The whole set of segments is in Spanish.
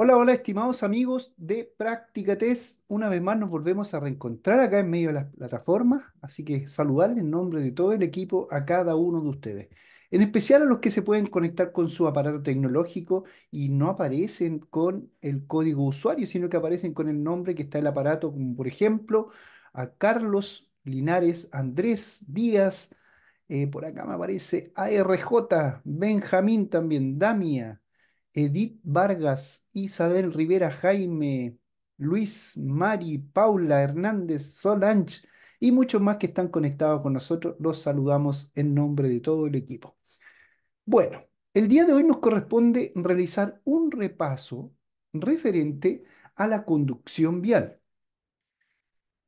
Hola, hola, estimados amigos de Práctica Test. Una vez más nos volvemos a reencontrar acá en medio de las plataformas, así que saludar en nombre de todo el equipo a cada uno de ustedes. En especial a los que se pueden conectar con su aparato tecnológico y no aparecen con el código usuario, sino que aparecen con el nombre que está el aparato, como por ejemplo a Carlos Linares Andrés Díaz, eh, por acá me aparece ARJ, Benjamín también, Damia, Edith Vargas, Isabel Rivera Jaime, Luis, Mari, Paula Hernández, Solange y muchos más que están conectados con nosotros. Los saludamos en nombre de todo el equipo. Bueno, el día de hoy nos corresponde realizar un repaso referente a la conducción vial.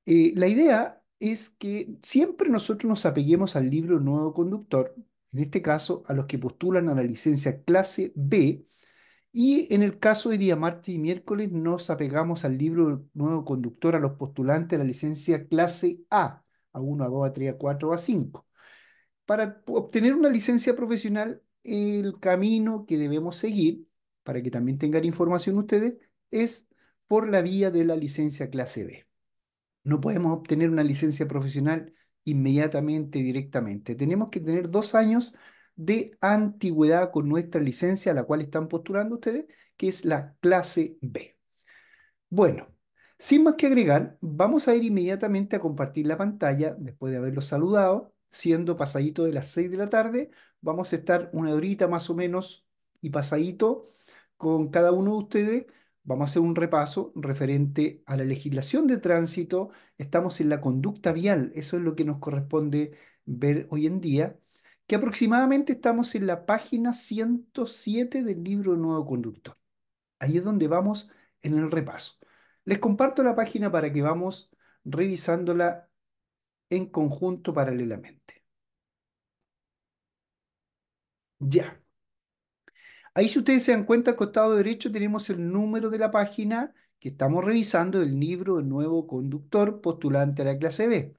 Eh, la idea es que siempre nosotros nos apeguemos al libro Nuevo Conductor, en este caso a los que postulan a la licencia clase B, y en el caso de día martes y miércoles nos apegamos al libro del nuevo conductor a los postulantes de la licencia clase A, A1, A2, A3, A4, A5. Para obtener una licencia profesional, el camino que debemos seguir, para que también tengan información ustedes, es por la vía de la licencia clase B. No podemos obtener una licencia profesional inmediatamente, directamente. Tenemos que tener dos años de antigüedad con nuestra licencia a la cual están postulando ustedes, que es la clase B. Bueno, sin más que agregar, vamos a ir inmediatamente a compartir la pantalla después de haberlos saludado, siendo pasadito de las 6 de la tarde, vamos a estar una horita más o menos y pasadito con cada uno de ustedes vamos a hacer un repaso referente a la legislación de tránsito. Estamos en la conducta vial, eso es lo que nos corresponde ver hoy en día que aproximadamente estamos en la página 107 del libro Nuevo Conductor. Ahí es donde vamos en el repaso. Les comparto la página para que vamos revisándola en conjunto paralelamente. Ya. Ahí si ustedes se dan cuenta, al costado derecho tenemos el número de la página que estamos revisando, del libro Nuevo Conductor postulante a la clase B.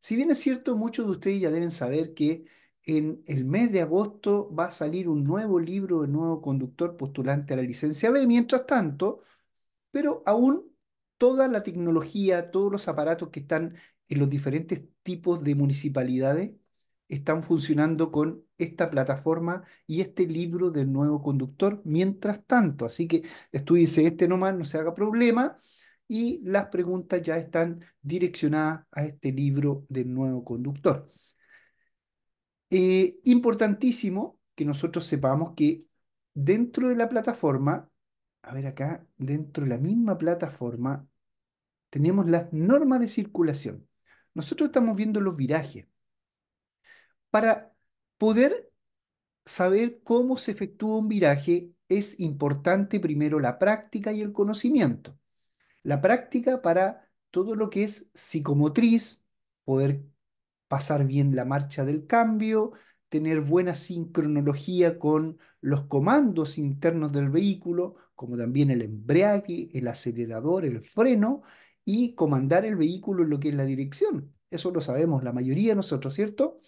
Si bien es cierto, muchos de ustedes ya deben saber que en el mes de agosto va a salir un nuevo libro de nuevo conductor postulante a la licencia B, mientras tanto, pero aún toda la tecnología, todos los aparatos que están en los diferentes tipos de municipalidades están funcionando con esta plataforma y este libro del nuevo conductor mientras tanto. Así que estudiense este nomás, no se haga problema. Y las preguntas ya están direccionadas a este libro del nuevo conductor. Eh, importantísimo que nosotros sepamos que dentro de la plataforma, a ver acá, dentro de la misma plataforma, tenemos las normas de circulación. Nosotros estamos viendo los virajes. Para poder saber cómo se efectúa un viraje, es importante primero la práctica y el conocimiento. La práctica para todo lo que es psicomotriz, poder pasar bien la marcha del cambio, tener buena sincronología con los comandos internos del vehículo, como también el embrague, el acelerador, el freno, y comandar el vehículo en lo que es la dirección. Eso lo sabemos la mayoría de nosotros, ¿cierto?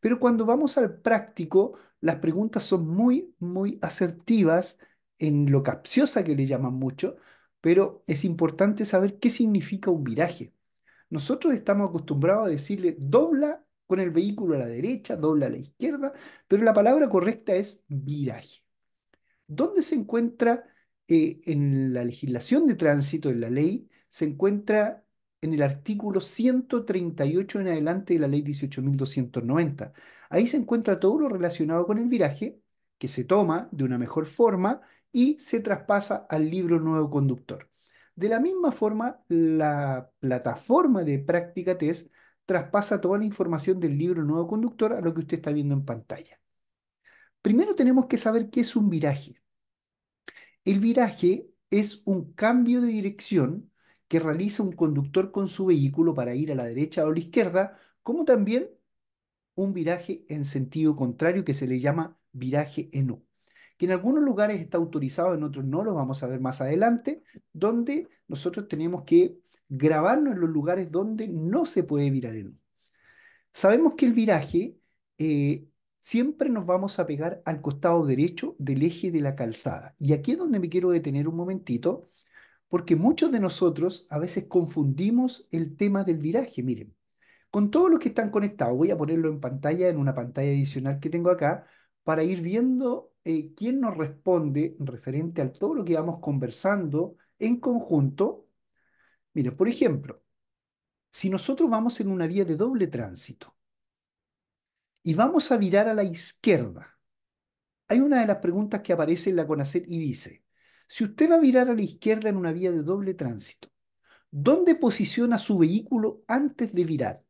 Pero cuando vamos al práctico, las preguntas son muy, muy asertivas en lo capciosa que le llaman mucho, pero es importante saber qué significa un viraje. Nosotros estamos acostumbrados a decirle dobla con el vehículo a la derecha, dobla a la izquierda, pero la palabra correcta es viraje. ¿Dónde se encuentra eh, en la legislación de tránsito, en la ley? Se encuentra en el artículo 138 en adelante de la ley 18.290. Ahí se encuentra todo lo relacionado con el viraje, que se toma de una mejor forma y se traspasa al libro nuevo conductor. De la misma forma, la plataforma de práctica test traspasa toda la información del libro Nuevo Conductor a lo que usted está viendo en pantalla. Primero tenemos que saber qué es un viraje. El viraje es un cambio de dirección que realiza un conductor con su vehículo para ir a la derecha o a la izquierda, como también un viraje en sentido contrario que se le llama viraje en U que en algunos lugares está autorizado, en otros no, lo vamos a ver más adelante, donde nosotros tenemos que grabarnos en los lugares donde no se puede virar en U. Sabemos que el viraje eh, siempre nos vamos a pegar al costado derecho del eje de la calzada. Y aquí es donde me quiero detener un momentito, porque muchos de nosotros a veces confundimos el tema del viraje. Miren, con todos los que están conectados, voy a ponerlo en pantalla, en una pantalla adicional que tengo acá, para ir viendo eh, quién nos responde referente a todo lo que vamos conversando en conjunto. Miren, por ejemplo, si nosotros vamos en una vía de doble tránsito y vamos a virar a la izquierda, hay una de las preguntas que aparece en la CONACET y dice, si usted va a virar a la izquierda en una vía de doble tránsito, ¿dónde posiciona su vehículo antes de virar?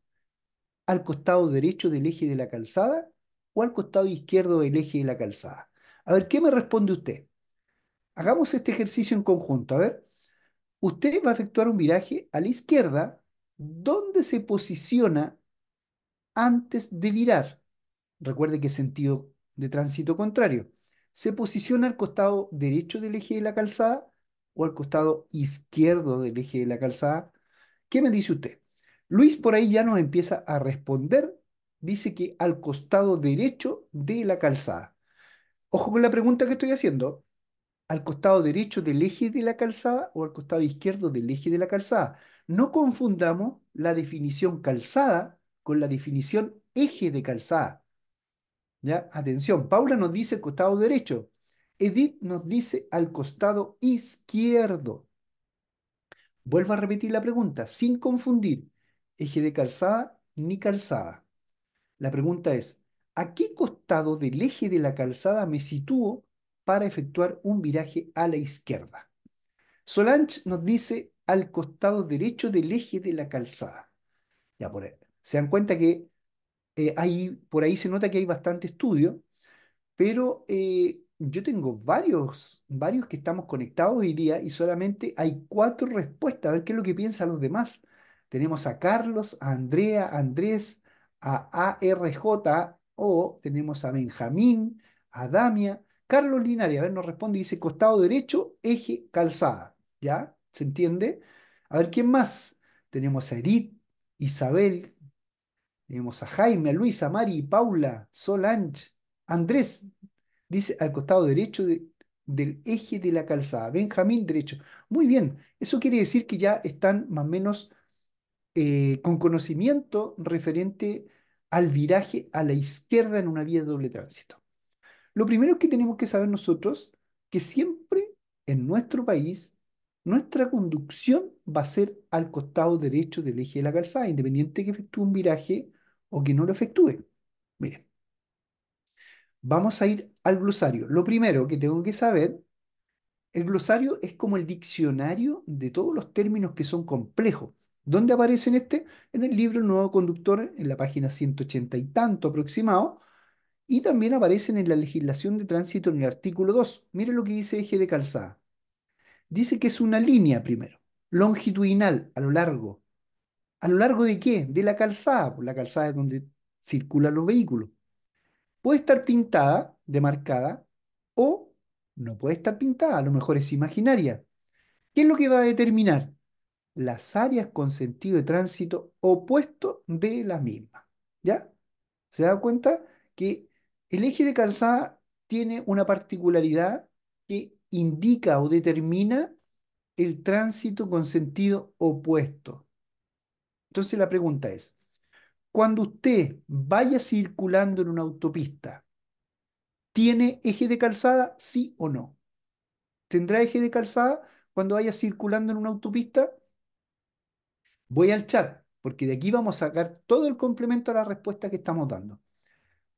¿Al costado derecho del eje de la calzada o al costado izquierdo del eje de la calzada? A ver, ¿qué me responde usted? Hagamos este ejercicio en conjunto. A ver, usted va a efectuar un viraje a la izquierda ¿Dónde se posiciona antes de virar. Recuerde que es sentido de tránsito contrario. Se posiciona al costado derecho del eje de la calzada o al costado izquierdo del eje de la calzada. ¿Qué me dice usted? Luis por ahí ya nos empieza a responder. Dice que al costado derecho de la calzada. Ojo con la pregunta que estoy haciendo. ¿Al costado derecho del eje de la calzada o al costado izquierdo del eje de la calzada? No confundamos la definición calzada con la definición eje de calzada. ¿Ya? Atención, Paula nos dice costado derecho. Edith nos dice al costado izquierdo. Vuelvo a repetir la pregunta, sin confundir eje de calzada ni calzada. La pregunta es, ¿A qué costado del eje de la calzada me sitúo para efectuar un viraje a la izquierda? Solange nos dice al costado derecho del eje de la calzada. Ya por Se dan cuenta que eh, por ahí se nota que hay bastante estudio, pero eh, yo tengo varios, varios que estamos conectados hoy día y solamente hay cuatro respuestas. A ver qué es lo que piensan los demás. Tenemos a Carlos, a Andrea, a Andrés, a ARJ, o tenemos a Benjamín, a Damia. Carlos Linares, a ver, nos responde, dice costado derecho, eje, calzada. ¿Ya? ¿Se entiende? A ver, ¿quién más? Tenemos a Edith, Isabel, tenemos a Jaime, a Luisa, a Mari, Paula, Solange, Andrés, dice al costado derecho del eje de la calzada, Benjamín derecho. Muy bien, eso quiere decir que ya están más o menos eh, con conocimiento referente al viraje a la izquierda en una vía de doble tránsito. Lo primero que tenemos que saber nosotros, que siempre en nuestro país, nuestra conducción va a ser al costado derecho del eje de la calzada, independiente que efectúe un viraje o que no lo efectúe. Miren, vamos a ir al glosario. Lo primero que tengo que saber, el glosario es como el diccionario de todos los términos que son complejos. ¿Dónde aparece en este? En el libro Nuevo Conductor, en la página 180 y tanto aproximado, y también aparecen en la legislación de tránsito en el artículo 2. Mire lo que dice eje de calzada. Dice que es una línea primero, longitudinal, a lo largo. ¿A lo largo de qué? De la calzada, pues, la calzada es donde circulan los vehículos. Puede estar pintada, demarcada, o no puede estar pintada, a lo mejor es imaginaria. ¿Qué es lo que va a determinar? las áreas con sentido de tránsito opuesto de la misma. ¿Ya? ¿Se da cuenta que el eje de calzada tiene una particularidad que indica o determina el tránsito con sentido opuesto? Entonces la pregunta es, cuando usted vaya circulando en una autopista, ¿tiene eje de calzada, sí o no? ¿Tendrá eje de calzada cuando vaya circulando en una autopista? Voy al chat, porque de aquí vamos a sacar todo el complemento a la respuesta que estamos dando.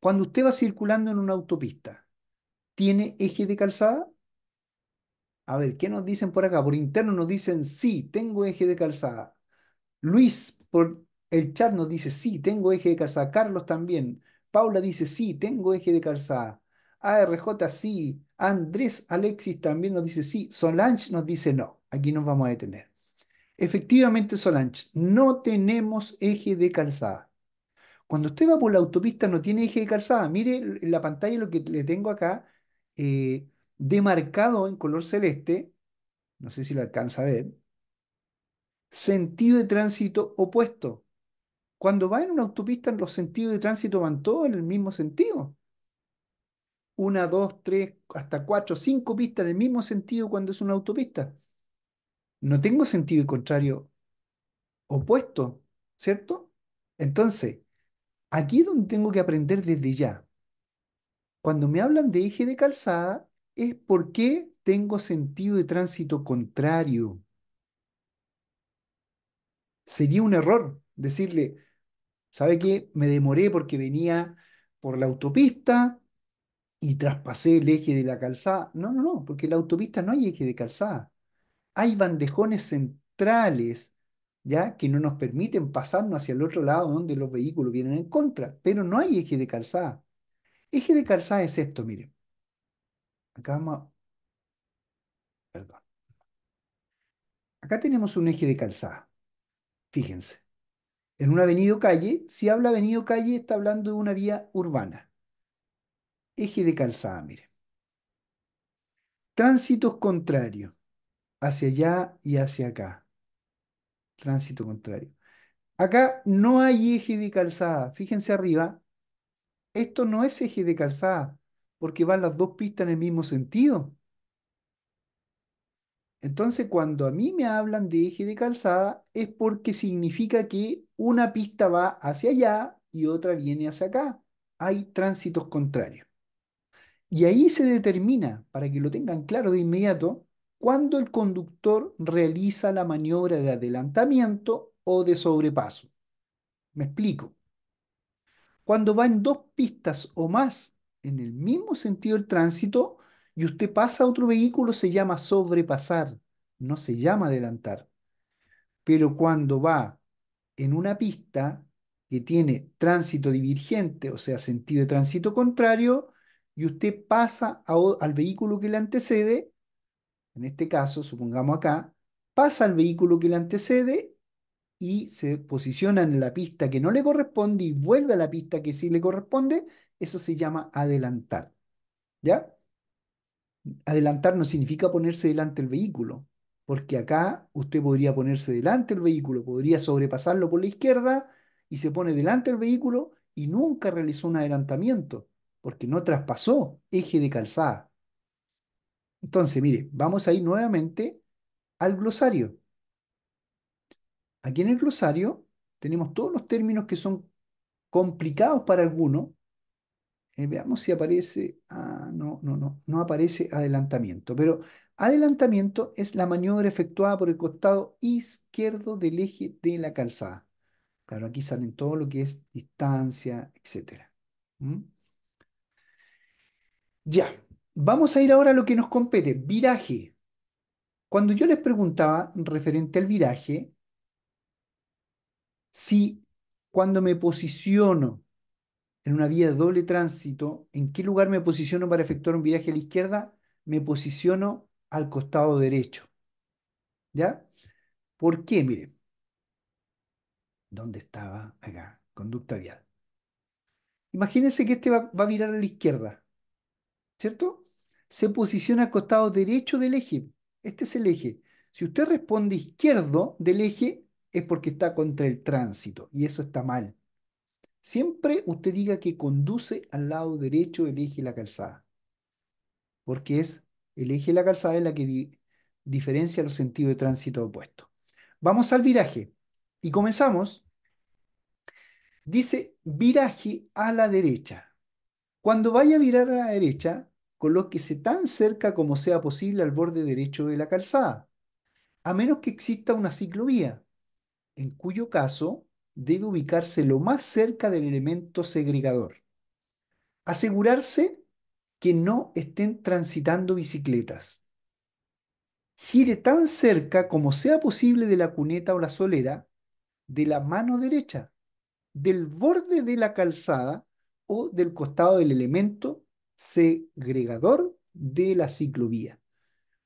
Cuando usted va circulando en una autopista, ¿tiene eje de calzada? A ver, ¿qué nos dicen por acá? Por interno nos dicen, sí, tengo eje de calzada. Luis, por el chat nos dice, sí, tengo eje de calzada. Carlos también. Paula dice, sí, tengo eje de calzada. ARJ, sí. Andrés Alexis también nos dice, sí. Solange nos dice, no. Aquí nos vamos a detener. Efectivamente, Solange, no tenemos eje de calzada. Cuando usted va por la autopista no tiene eje de calzada. Mire en la pantalla lo que le tengo acá, eh, demarcado en color celeste, no sé si lo alcanza a ver, sentido de tránsito opuesto. Cuando va en una autopista, los sentidos de tránsito van todos en el mismo sentido. Una, dos, tres, hasta cuatro, cinco pistas en el mismo sentido cuando es una autopista no tengo sentido contrario opuesto, ¿cierto? Entonces, aquí es donde tengo que aprender desde ya. Cuando me hablan de eje de calzada, es porque tengo sentido de tránsito contrario. Sería un error decirle, ¿sabe qué? Me demoré porque venía por la autopista y traspasé el eje de la calzada. No, no, no, porque en la autopista no hay eje de calzada hay bandejones centrales, ¿ya? Que no nos permiten pasarnos hacia el otro lado donde los vehículos vienen en contra, pero no hay eje de calzada. Eje de calzada es esto, miren. Acá vamos Perdón. Acá tenemos un eje de calzada. Fíjense. En un avenida calle, si habla avenida calle, está hablando de una vía urbana. Eje de calzada, miren. Tránsitos contrarios hacia allá y hacia acá. Tránsito contrario. Acá no hay eje de calzada. Fíjense arriba. Esto no es eje de calzada porque van las dos pistas en el mismo sentido. Entonces, cuando a mí me hablan de eje de calzada, es porque significa que una pista va hacia allá y otra viene hacia acá. Hay tránsitos contrarios. Y ahí se determina, para que lo tengan claro de inmediato, cuando el conductor realiza la maniobra de adelantamiento o de sobrepaso. Me explico. Cuando va en dos pistas o más en el mismo sentido del tránsito y usted pasa a otro vehículo, se llama sobrepasar, no se llama adelantar. Pero cuando va en una pista que tiene tránsito divergente, o sea, sentido de tránsito contrario, y usted pasa al vehículo que le antecede, en este caso, supongamos acá, pasa el vehículo que le antecede y se posiciona en la pista que no le corresponde y vuelve a la pista que sí le corresponde, eso se llama adelantar. ¿Ya? Adelantar no significa ponerse delante del vehículo, porque acá usted podría ponerse delante del vehículo, podría sobrepasarlo por la izquierda y se pone delante del vehículo y nunca realizó un adelantamiento, porque no traspasó eje de calzada. Entonces, mire, vamos a ir nuevamente al glosario. Aquí en el glosario tenemos todos los términos que son complicados para alguno. Eh, veamos si aparece, ah, no, no, no, no aparece adelantamiento, pero adelantamiento es la maniobra efectuada por el costado izquierdo del eje de la calzada. Claro, aquí salen todo lo que es distancia, etc. Ya, Vamos a ir ahora a lo que nos compete, viraje. Cuando yo les preguntaba referente al viraje, si cuando me posiciono en una vía de doble tránsito, ¿en qué lugar me posiciono para efectuar un viraje a la izquierda? Me posiciono al costado derecho. ¿Ya? ¿Por qué? Miren. ¿dónde estaba acá? Conducta vial. Imagínense que este va, va a virar a la izquierda, ¿cierto? se posiciona al costado derecho del eje. Este es el eje. Si usted responde izquierdo del eje, es porque está contra el tránsito y eso está mal. Siempre usted diga que conduce al lado derecho del eje de la calzada, porque es el eje de la calzada es la que diferencia los sentidos de tránsito opuesto. Vamos al viraje y comenzamos. Dice viraje a la derecha. Cuando vaya a virar a la derecha, colóquese tan cerca como sea posible al borde derecho de la calzada, a menos que exista una ciclovía, en cuyo caso debe ubicarse lo más cerca del elemento segregador. Asegurarse que no estén transitando bicicletas. Gire tan cerca como sea posible de la cuneta o la solera, de la mano derecha, del borde de la calzada o del costado del elemento segregador de la ciclovía.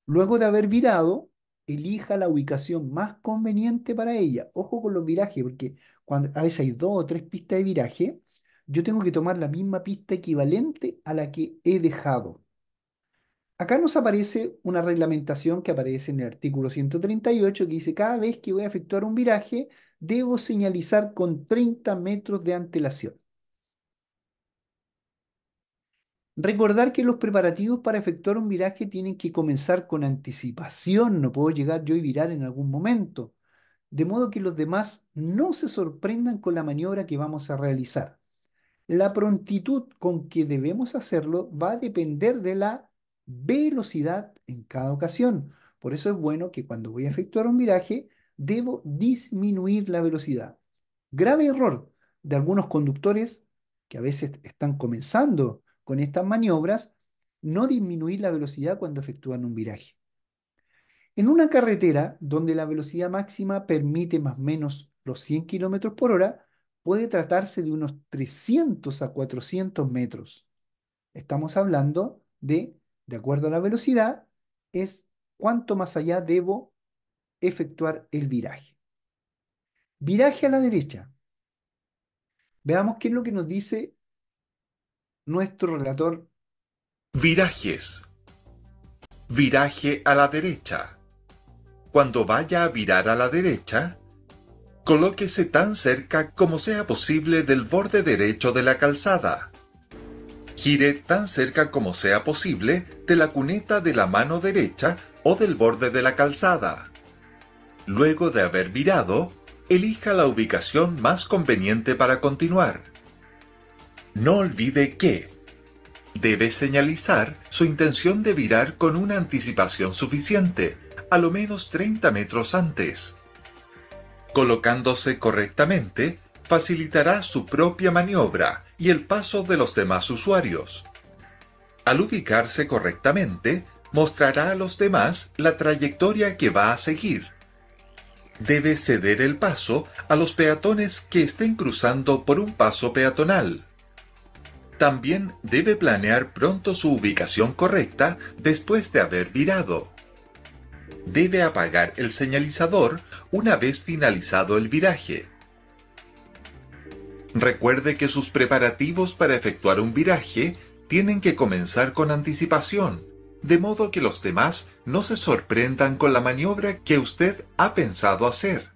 Luego de haber virado, elija la ubicación más conveniente para ella. Ojo con los virajes, porque cuando a veces hay dos o tres pistas de viraje, yo tengo que tomar la misma pista equivalente a la que he dejado. Acá nos aparece una reglamentación que aparece en el artículo 138 que dice, cada vez que voy a efectuar un viraje, debo señalizar con 30 metros de antelación. Recordar que los preparativos para efectuar un viraje tienen que comenzar con anticipación, no puedo llegar yo y virar en algún momento, de modo que los demás no se sorprendan con la maniobra que vamos a realizar. La prontitud con que debemos hacerlo va a depender de la velocidad en cada ocasión. Por eso es bueno que cuando voy a efectuar un viraje, debo disminuir la velocidad. Grave error de algunos conductores que a veces están comenzando con estas maniobras, no disminuir la velocidad cuando efectúan un viraje. En una carretera donde la velocidad máxima permite más o menos los 100 km por hora, puede tratarse de unos 300 a 400 metros. Estamos hablando de, de acuerdo a la velocidad, es cuánto más allá debo efectuar el viraje. Viraje a la derecha. Veamos qué es lo que nos dice nuestro relator. Virajes. Viraje a la derecha. Cuando vaya a virar a la derecha, colóquese tan cerca como sea posible del borde derecho de la calzada. Gire tan cerca como sea posible de la cuneta de la mano derecha o del borde de la calzada. Luego de haber virado, elija la ubicación más conveniente para continuar. No olvide que debe señalizar su intención de virar con una anticipación suficiente, a lo menos 30 metros antes. Colocándose correctamente, facilitará su propia maniobra y el paso de los demás usuarios. Al ubicarse correctamente, mostrará a los demás la trayectoria que va a seguir. Debe ceder el paso a los peatones que estén cruzando por un paso peatonal también debe planear pronto su ubicación correcta después de haber virado. Debe apagar el señalizador una vez finalizado el viraje. Recuerde que sus preparativos para efectuar un viraje tienen que comenzar con anticipación, de modo que los demás no se sorprendan con la maniobra que usted ha pensado hacer.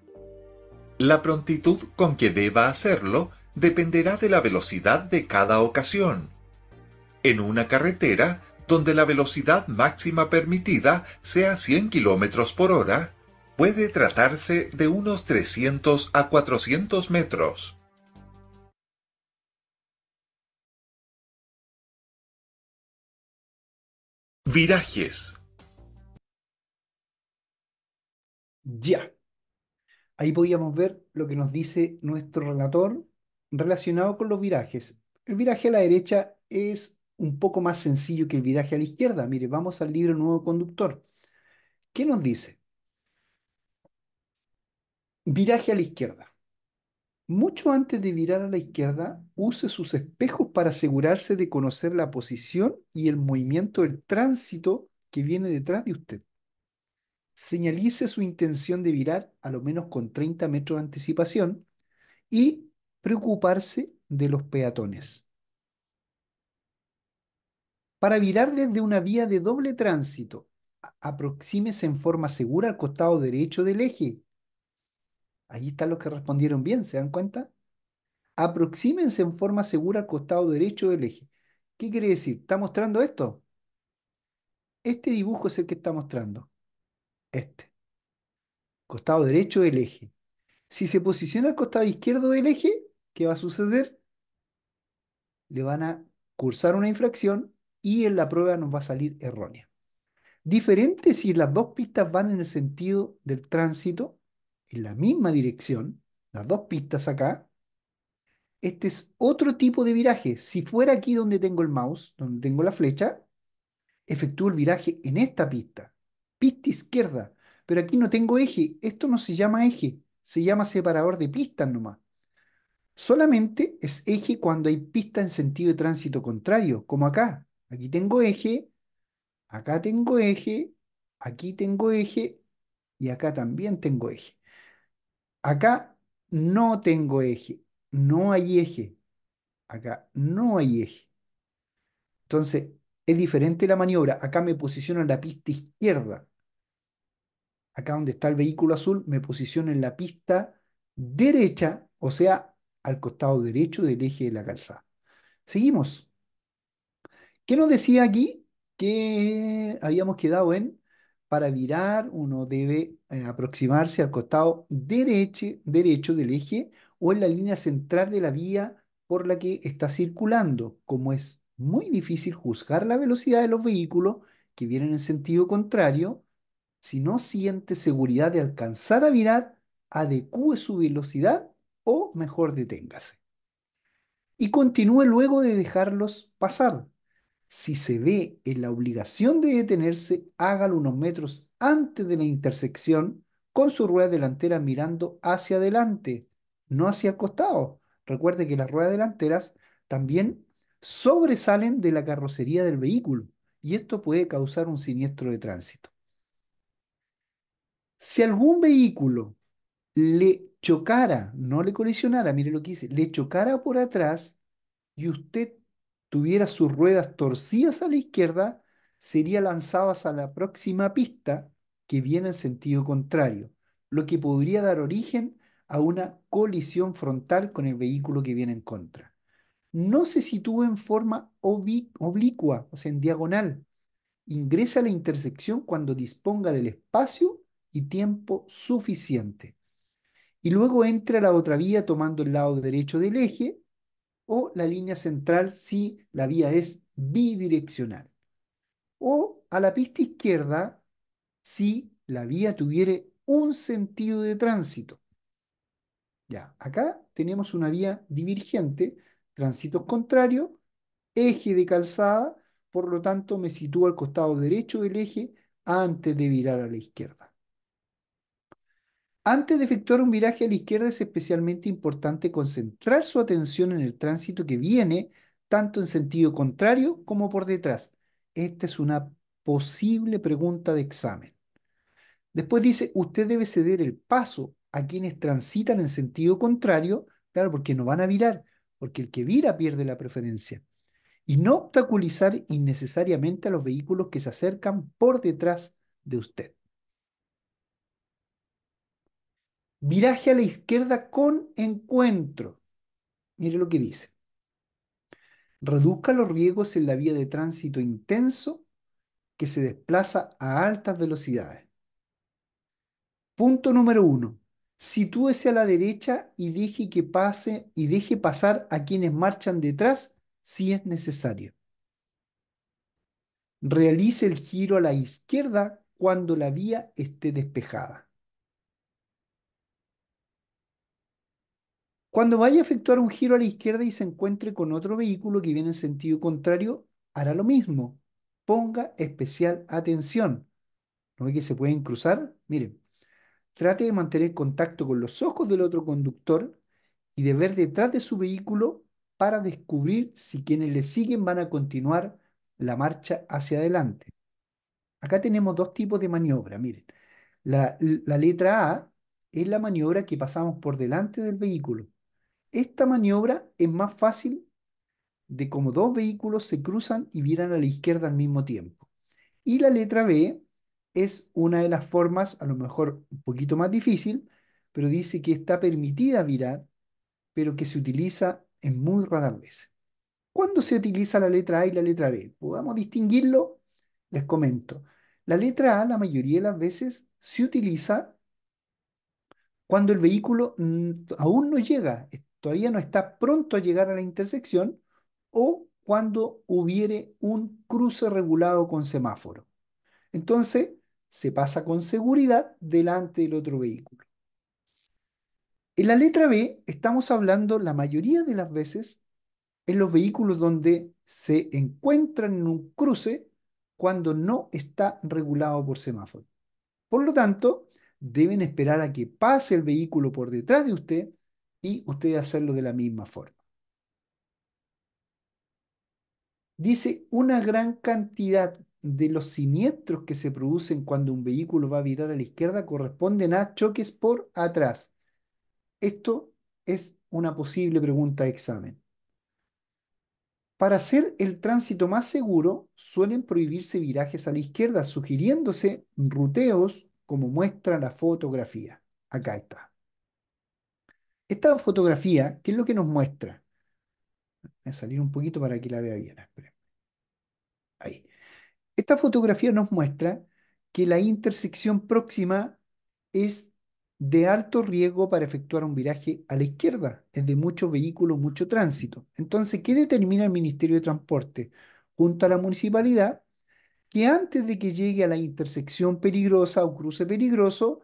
La prontitud con que deba hacerlo dependerá de la velocidad de cada ocasión. En una carretera, donde la velocidad máxima permitida sea 100 km por hora, puede tratarse de unos 300 a 400 metros. Virajes. Ya. Ahí podíamos ver lo que nos dice nuestro relator relacionado con los virajes. El viraje a la derecha es un poco más sencillo que el viraje a la izquierda. Mire, vamos al libro Nuevo Conductor. ¿Qué nos dice? Viraje a la izquierda. Mucho antes de virar a la izquierda, use sus espejos para asegurarse de conocer la posición y el movimiento del tránsito que viene detrás de usted. Señalice su intención de virar a lo menos con 30 metros de anticipación y preocuparse de los peatones. Para virar desde una vía de doble tránsito, aproxímese en forma segura al costado derecho del eje. Ahí están los que respondieron bien, ¿se dan cuenta? Aproxímense en forma segura al costado derecho del eje. ¿Qué quiere decir? ¿Está mostrando esto? Este dibujo es el que está mostrando. Este. Costado derecho del eje. Si se posiciona al costado izquierdo del eje, ¿qué va a suceder? Le van a cursar una infracción y en la prueba nos va a salir errónea. Diferente si las dos pistas van en el sentido del tránsito, en la misma dirección, las dos pistas acá. Este es otro tipo de viraje. Si fuera aquí donde tengo el mouse, donde tengo la flecha, efectúo el viraje en esta pista, pista izquierda. Pero aquí no tengo eje. Esto no se llama eje, se llama separador de pistas nomás. Solamente es eje cuando hay pista en sentido de tránsito contrario, como acá. Aquí tengo eje, acá tengo eje, aquí tengo eje y acá también tengo eje. Acá no tengo eje, no hay eje. Acá no hay eje. Entonces, es diferente la maniobra. Acá me posiciono en la pista izquierda. Acá donde está el vehículo azul, me posiciono en la pista derecha, o sea, al costado derecho del eje de la calzada. Seguimos. ¿Qué nos decía aquí? Que habíamos quedado en, para virar uno debe eh, aproximarse al costado derecho, derecho del eje o en la línea central de la vía por la que está circulando, como es muy difícil juzgar la velocidad de los vehículos que vienen en sentido contrario, si no siente seguridad de alcanzar a virar, adecue su velocidad o mejor deténgase. Y continúe luego de dejarlos pasar. Si se ve en la obligación de detenerse, hágalo unos metros antes de la intersección con su rueda delantera mirando hacia adelante, no hacia el costado. Recuerde que las ruedas delanteras también sobresalen de la carrocería del vehículo y esto puede causar un siniestro de tránsito. Si algún vehículo le chocara, no le colisionara, mire lo que dice, le chocara por atrás y usted tuviera sus ruedas torcidas a la izquierda, sería lanzado a la próxima pista que viene en sentido contrario, lo que podría dar origen a una colisión frontal con el vehículo que viene en contra. No se sitúe en forma oblicua, o sea, en diagonal. Ingresa a la intersección cuando disponga del espacio y tiempo suficiente y luego entra la otra vía tomando el lado derecho del eje o la línea central si la vía es bidireccional. O a la pista izquierda si la vía tuviera un sentido de tránsito. Ya, acá tenemos una vía divergente, tránsitos contrarios, eje de calzada, por lo tanto me sitúo al costado derecho del eje antes de virar a la izquierda. Antes de efectuar un viraje a la izquierda es especialmente importante concentrar su atención en el tránsito que viene tanto en sentido contrario como por detrás. Esta es una posible pregunta de examen. Después dice, usted debe ceder el paso a quienes transitan en sentido contrario, claro, porque no van a virar, porque el que vira pierde la preferencia. Y no obstaculizar innecesariamente a los vehículos que se acercan por detrás de usted. Viraje a la izquierda con encuentro. Mire lo que dice. Reduzca los riesgos en la vía de tránsito intenso que se desplaza a altas velocidades. Punto número uno. Sitúese a la derecha y deje que pase y deje pasar a quienes marchan detrás si es necesario. Realice el giro a la izquierda cuando la vía esté despejada. Cuando vaya a efectuar un giro a la izquierda y se encuentre con otro vehículo que viene en sentido contrario, hará lo mismo. Ponga especial atención. ¿No ve que se pueden cruzar? Miren, trate de mantener contacto con los ojos del otro conductor y de ver detrás de su vehículo para descubrir si quienes le siguen van a continuar la marcha hacia adelante. Acá tenemos dos tipos de maniobra, miren. la letra A es la maniobra que pasamos por delante del vehículo. Esta maniobra es más fácil de como dos vehículos se cruzan y viran a la izquierda al mismo tiempo. Y la letra B es una de las formas, a lo mejor un poquito más difícil, pero dice que está permitida virar, pero que se utiliza en muy raras veces. ¿Cuándo se utiliza la letra A y la letra B? ¿Podamos distinguirlo? Les comento. La letra A la mayoría de las veces se utiliza cuando el vehículo aún no llega, todavía no está pronto a llegar a la intersección o cuando hubiere un cruce regulado con semáforo. Entonces, se pasa con seguridad delante del otro vehículo. En la letra B estamos hablando la mayoría de las veces en los vehículos donde se encuentran en un cruce cuando no está regulado por semáforo. Por lo tanto, deben esperar a que pase el vehículo por detrás de usted y ustedes hacerlo de la misma forma. Dice, una gran cantidad de los siniestros que se producen cuando un vehículo va a virar a la izquierda corresponden a choques por atrás. Esto es una posible pregunta de examen. Para hacer el tránsito más seguro, suelen prohibirse virajes a la izquierda, sugiriéndose ruteos como muestra la fotografía. Acá está. Esta fotografía, ¿qué es lo que nos muestra? Voy a salir un poquito para que la vea bien. Ahí. Esta fotografía nos muestra que la intersección próxima es de alto riesgo para efectuar un viraje a la izquierda, es de muchos vehículos, mucho tránsito. Entonces, ¿qué determina el Ministerio de Transporte junto a la municipalidad? Que antes de que llegue a la intersección peligrosa o cruce peligroso,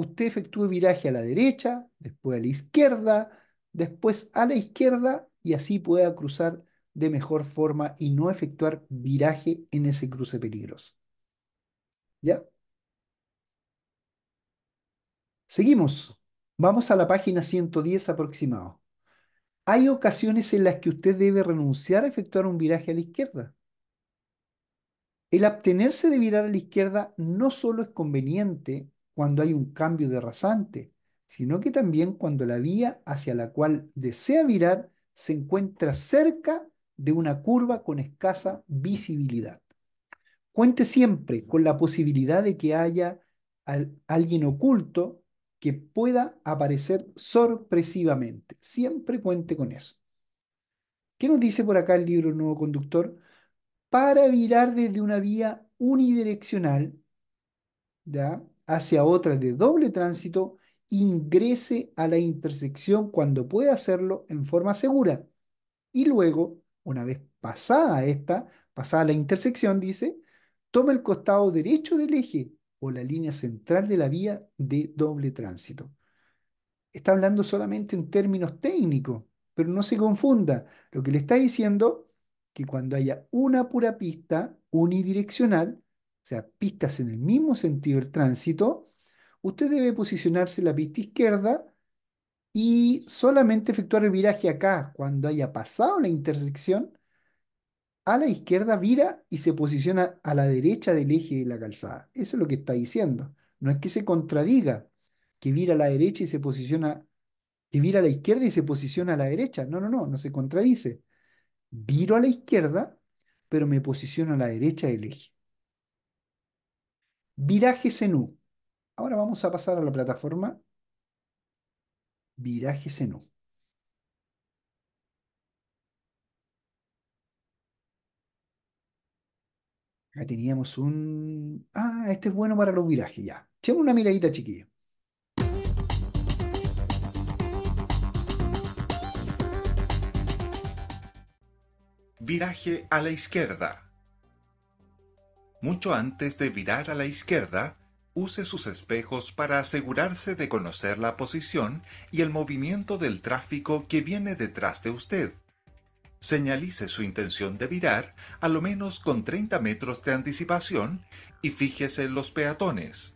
usted efectúe viraje a la derecha, después a la izquierda, después a la izquierda y así pueda cruzar de mejor forma y no efectuar viraje en ese cruce peligroso. ¿Ya? Seguimos. Vamos a la página 110 aproximado. Hay ocasiones en las que usted debe renunciar a efectuar un viraje a la izquierda. El abstenerse de virar a la izquierda no solo es conveniente cuando hay un cambio de rasante, sino que también cuando la vía hacia la cual desea virar se encuentra cerca de una curva con escasa visibilidad. Cuente siempre con la posibilidad de que haya alguien oculto que pueda aparecer sorpresivamente. Siempre cuente con eso. ¿Qué nos dice por acá el libro Nuevo Conductor? Para virar desde una vía unidireccional, ¿ya? hacia otra de doble tránsito, ingrese a la intersección cuando pueda hacerlo en forma segura. Y luego, una vez pasada esta, pasada la intersección, dice, toma el costado derecho del eje o la línea central de la vía de doble tránsito. Está hablando solamente en términos técnicos, pero no se confunda. Lo que le está diciendo que cuando haya una pura pista unidireccional, sea, pistas en el mismo sentido del tránsito, usted debe posicionarse la pista izquierda y solamente efectuar el viraje acá. Cuando haya pasado la intersección, a la izquierda vira y se posiciona a la derecha del eje de la calzada. Eso es lo que está diciendo. No es que se contradiga, que vira a la derecha y se posiciona, que vira a la izquierda y se posiciona a la derecha. No, no, no, no se contradice. Viro a la izquierda, pero me posiciono a la derecha del eje. Viraje en Ahora vamos a pasar a la plataforma Viraje en U. Acá teníamos un... Ah, este es bueno para los virajes, ya. Echemos una miradita, chiquillo. Viraje a la izquierda mucho antes de virar a la izquierda, use sus espejos para asegurarse de conocer la posición y el movimiento del tráfico que viene detrás de usted. Señalice su intención de virar a lo menos con 30 metros de anticipación y fíjese en los peatones.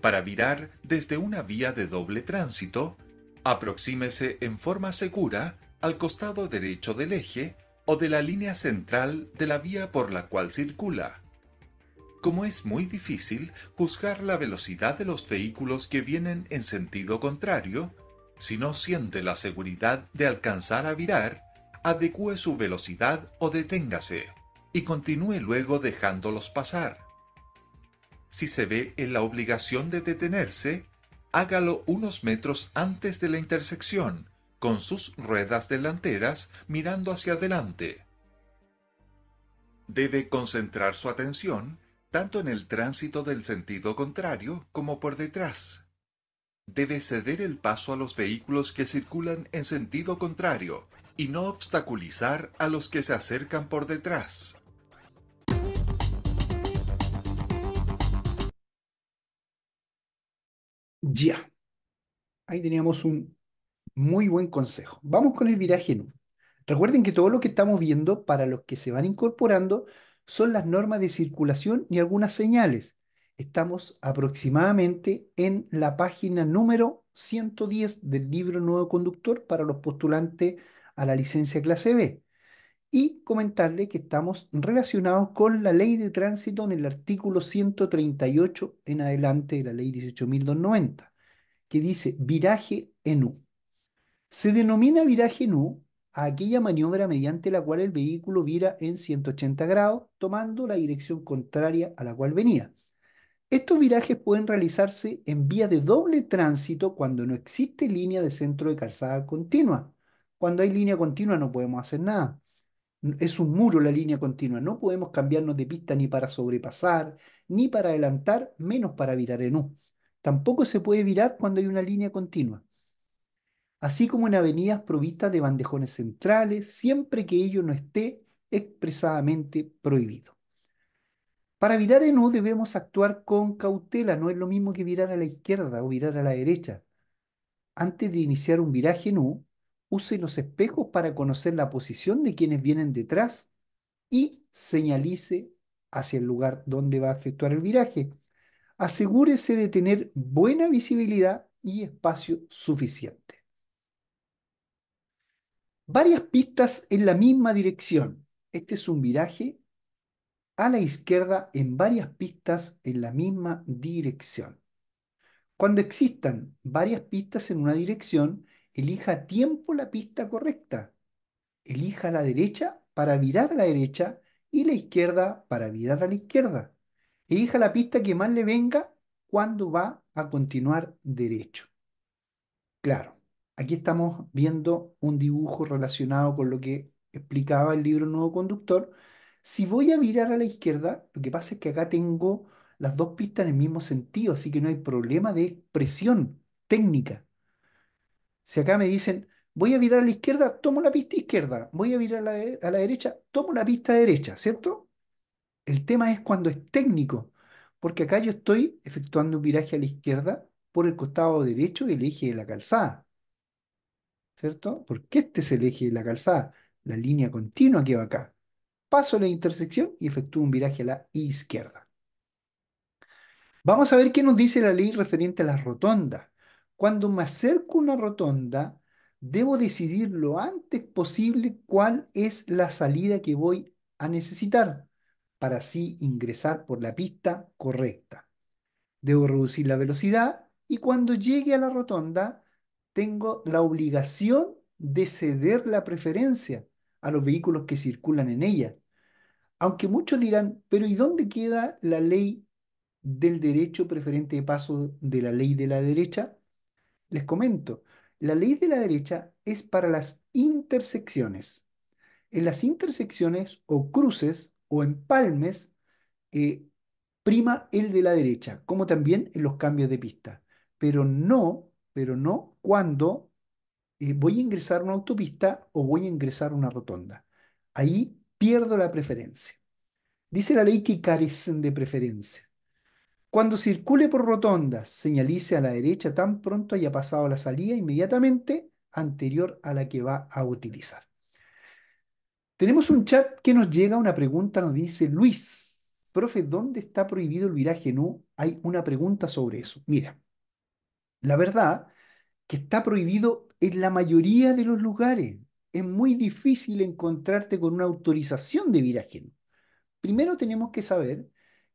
Para virar desde una vía de doble tránsito, aproxímese en forma segura al costado derecho del eje o de la línea central de la vía por la cual circula. Como es muy difícil juzgar la velocidad de los vehículos que vienen en sentido contrario, si no siente la seguridad de alcanzar a virar, adecúe su velocidad o deténgase, y continúe luego dejándolos pasar. Si se ve en la obligación de detenerse, hágalo unos metros antes de la intersección, con sus ruedas delanteras mirando hacia adelante. Debe concentrar su atención tanto en el tránsito del sentido contrario como por detrás. Debe ceder el paso a los vehículos que circulan en sentido contrario y no obstaculizar a los que se acercan por detrás. Ya. Ahí teníamos un muy buen consejo. Vamos con el viraje en U. Recuerden que todo lo que estamos viendo para los que se van incorporando son las normas de circulación y algunas señales. Estamos aproximadamente en la página número 110 del libro Nuevo Conductor para los postulantes a la licencia clase B. Y comentarle que estamos relacionados con la ley de tránsito en el artículo 138 en adelante de la ley 18.290, que dice viraje en U. Se denomina viraje nu a aquella maniobra mediante la cual el vehículo vira en 180 grados, tomando la dirección contraria a la cual venía. Estos virajes pueden realizarse en vía de doble tránsito cuando no existe línea de centro de calzada continua. Cuando hay línea continua no podemos hacer nada. Es un muro la línea continua. No podemos cambiarnos de pista ni para sobrepasar, ni para adelantar, menos para virar en U. Tampoco se puede virar cuando hay una línea continua así como en avenidas provistas de bandejones centrales, siempre que ello no esté expresadamente prohibido. Para virar en U debemos actuar con cautela, no es lo mismo que virar a la izquierda o virar a la derecha. Antes de iniciar un viraje en U, use los espejos para conocer la posición de quienes vienen detrás y señalice hacia el lugar donde va a efectuar el viraje. Asegúrese de tener buena visibilidad y espacio suficiente varias pistas en la misma dirección. Este es un viraje a la izquierda en varias pistas en la misma dirección. Cuando existan varias pistas en una dirección, elija a tiempo la pista correcta. Elija la derecha para virar a la derecha y la izquierda para virar a la izquierda. Elija la pista que más le venga cuando va a continuar derecho. Claro, aquí estamos viendo un dibujo relacionado con lo que explicaba el libro Nuevo Conductor. Si voy a virar a la izquierda, lo que pasa es que acá tengo las dos pistas en el mismo sentido, así que no hay problema de expresión técnica. Si acá me dicen, voy a virar a la izquierda, tomo la pista izquierda, voy a virar a la, a la derecha, tomo la pista derecha, ¿cierto? El tema es cuando es técnico, porque acá yo estoy efectuando un viraje a la izquierda por el costado derecho del eje de la calzada. ¿cierto? Porque este es el eje de la calzada, la línea continua que va acá. Paso la intersección y efectúo un viraje a la izquierda. Vamos a ver qué nos dice la ley referente a las rotondas. Cuando me acerco a una rotonda, debo decidir lo antes posible cuál es la salida que voy a necesitar para así ingresar por la pista correcta. Debo reducir la velocidad y cuando llegue a la rotonda, tengo la obligación de ceder la preferencia a los vehículos que circulan en ella. Aunque muchos dirán, pero ¿y dónde queda la ley del derecho preferente de paso de la ley de la derecha? Les comento, la ley de la derecha es para las intersecciones. En las intersecciones o cruces o empalmes eh, prima el de la derecha, como también en los cambios de pista, pero no, pero no cuando eh, voy a ingresar a una autopista o voy a ingresar a una rotonda. Ahí pierdo la preferencia. Dice la ley que carecen de preferencia. Cuando circule por rotondas, señalice a la derecha tan pronto haya pasado la salida inmediatamente anterior a la que va a utilizar. Tenemos un chat que nos llega una pregunta, nos dice Luis, profe, ¿dónde está prohibido el viraje no? Hay una pregunta sobre eso. Mira, la verdad que está prohibido en la mayoría de los lugares. Es muy difícil encontrarte con una autorización de viraje. Primero tenemos que saber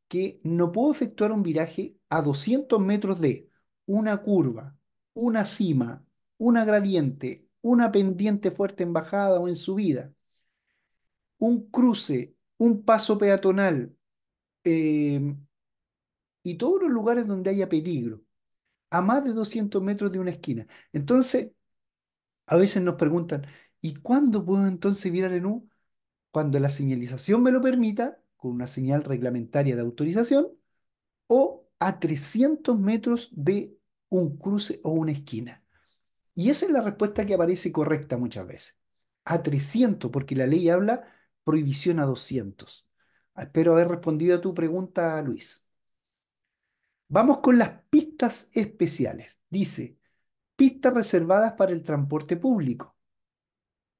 que no puedo efectuar un viraje a 200 metros de una curva, una cima, una gradiente, una pendiente fuerte en bajada o en subida, un cruce, un paso peatonal eh, y todos los lugares donde haya peligro a más de 200 metros de una esquina. Entonces, a veces nos preguntan, ¿y cuándo puedo entonces virar en U? Cuando la señalización me lo permita, con una señal reglamentaria de autorización, o a 300 metros de un cruce o una esquina. Y esa es la respuesta que aparece correcta muchas veces. A 300, porque la ley habla prohibición a 200. Espero ah, haber respondido a tu pregunta, Luis. Vamos con las pistas especiales. Dice, pistas reservadas para el transporte público.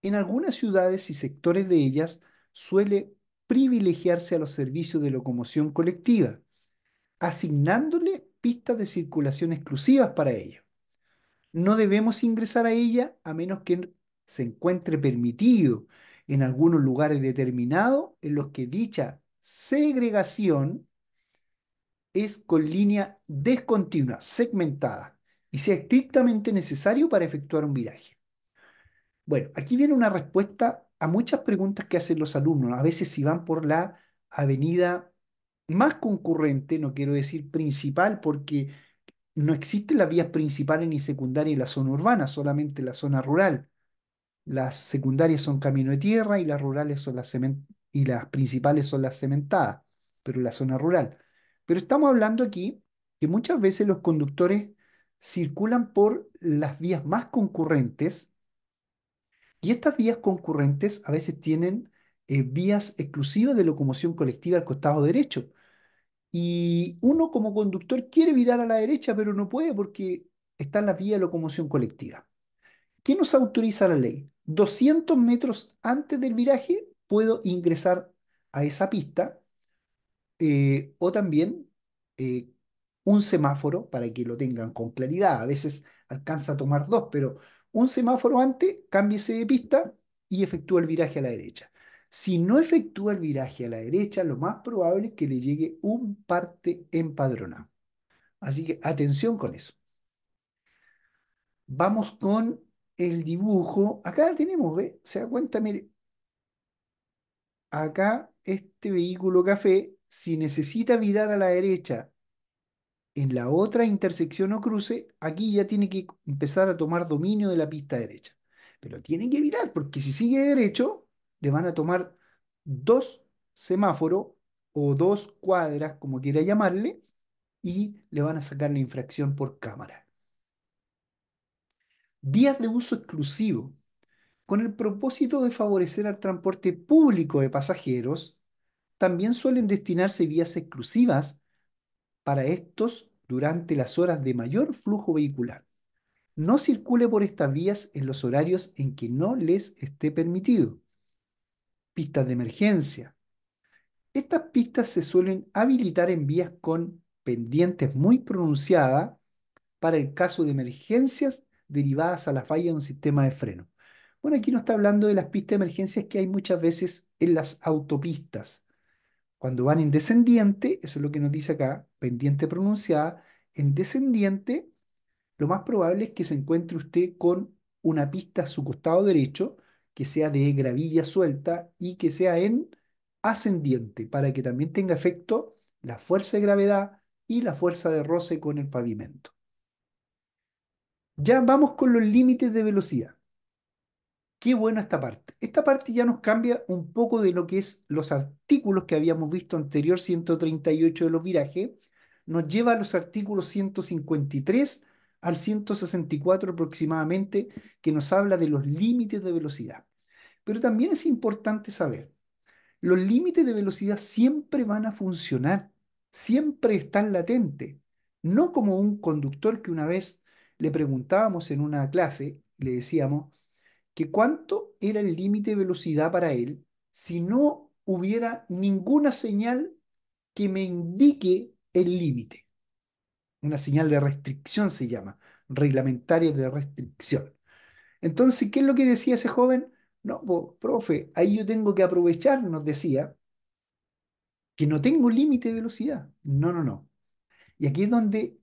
En algunas ciudades y sectores de ellas suele privilegiarse a los servicios de locomoción colectiva, asignándole pistas de circulación exclusivas para ello. No debemos ingresar a ella a menos que se encuentre permitido en algunos lugares determinados en los que dicha segregación es con línea descontinua, segmentada, y sea estrictamente necesario para efectuar un viraje. Bueno, aquí viene una respuesta a muchas preguntas que hacen los alumnos. A veces si van por la avenida más concurrente, no quiero decir principal, porque no existen las vías principales ni secundarias en la zona urbana, solamente la zona rural. Las secundarias son camino de tierra y las rurales son las y las principales son las cementadas, pero la zona rural. Pero estamos hablando aquí que muchas veces los conductores circulan por las vías más concurrentes y estas vías concurrentes a veces tienen eh, vías exclusivas de locomoción colectiva al costado derecho. Y uno como conductor quiere virar a la derecha, pero no puede porque está en la vía de locomoción colectiva. ¿Qué nos autoriza la ley? 200 metros antes del viraje puedo ingresar a esa pista eh, o también eh, un semáforo para que lo tengan con claridad. A veces alcanza a tomar dos, pero un semáforo antes, cámbiese de pista y efectúa el viraje a la derecha. Si no efectúa el viraje a la derecha, lo más probable es que le llegue un parte empadronado. Así que atención con eso. Vamos con el dibujo. Acá tenemos, ¿ve? ¿eh? Se da cuenta, mire. Acá este vehículo café si necesita virar a la derecha en la otra intersección o cruce, aquí ya tiene que empezar a tomar dominio de la pista derecha. Pero tiene que virar, porque si sigue derecho, le van a tomar dos semáforos o dos cuadras, como quiera llamarle, y le van a sacar la infracción por cámara. Vías de uso exclusivo. Con el propósito de favorecer al transporte público de pasajeros, también suelen destinarse vías exclusivas para estos durante las horas de mayor flujo vehicular. No circule por estas vías en los horarios en que no les esté permitido. Pistas de emergencia. Estas pistas se suelen habilitar en vías con pendientes muy pronunciadas para el caso de emergencias derivadas a la falla de un sistema de freno. Bueno, aquí no está hablando de las pistas de emergencias que hay muchas veces en las autopistas. Cuando van en descendiente, eso es lo que nos dice acá, pendiente pronunciada, en descendiente, lo más probable es que se encuentre usted con una pista a su costado derecho, que sea de gravilla suelta y que sea en ascendiente, para que también tenga efecto la fuerza de gravedad y la fuerza de roce con el pavimento. Ya vamos con los límites de velocidad. Qué buena esta parte. Esta parte ya nos cambia un poco de lo que es los artículos que habíamos visto anterior, 138 de los virajes, nos lleva a los artículos 153 al 164 aproximadamente, que nos habla de los límites de velocidad. Pero también es importante saber, los límites de velocidad siempre van a funcionar, siempre están latentes, no como un conductor que una vez le preguntábamos en una clase, le decíamos, que cuánto era el límite de velocidad para él si no hubiera ninguna señal que me indique el límite. Una señal de restricción se llama, reglamentaria de restricción. Entonces, ¿qué es lo que decía ese joven? No, pues, profe, ahí yo tengo que aprovechar, nos decía, que no tengo límite de velocidad. No, no, no. Y aquí es donde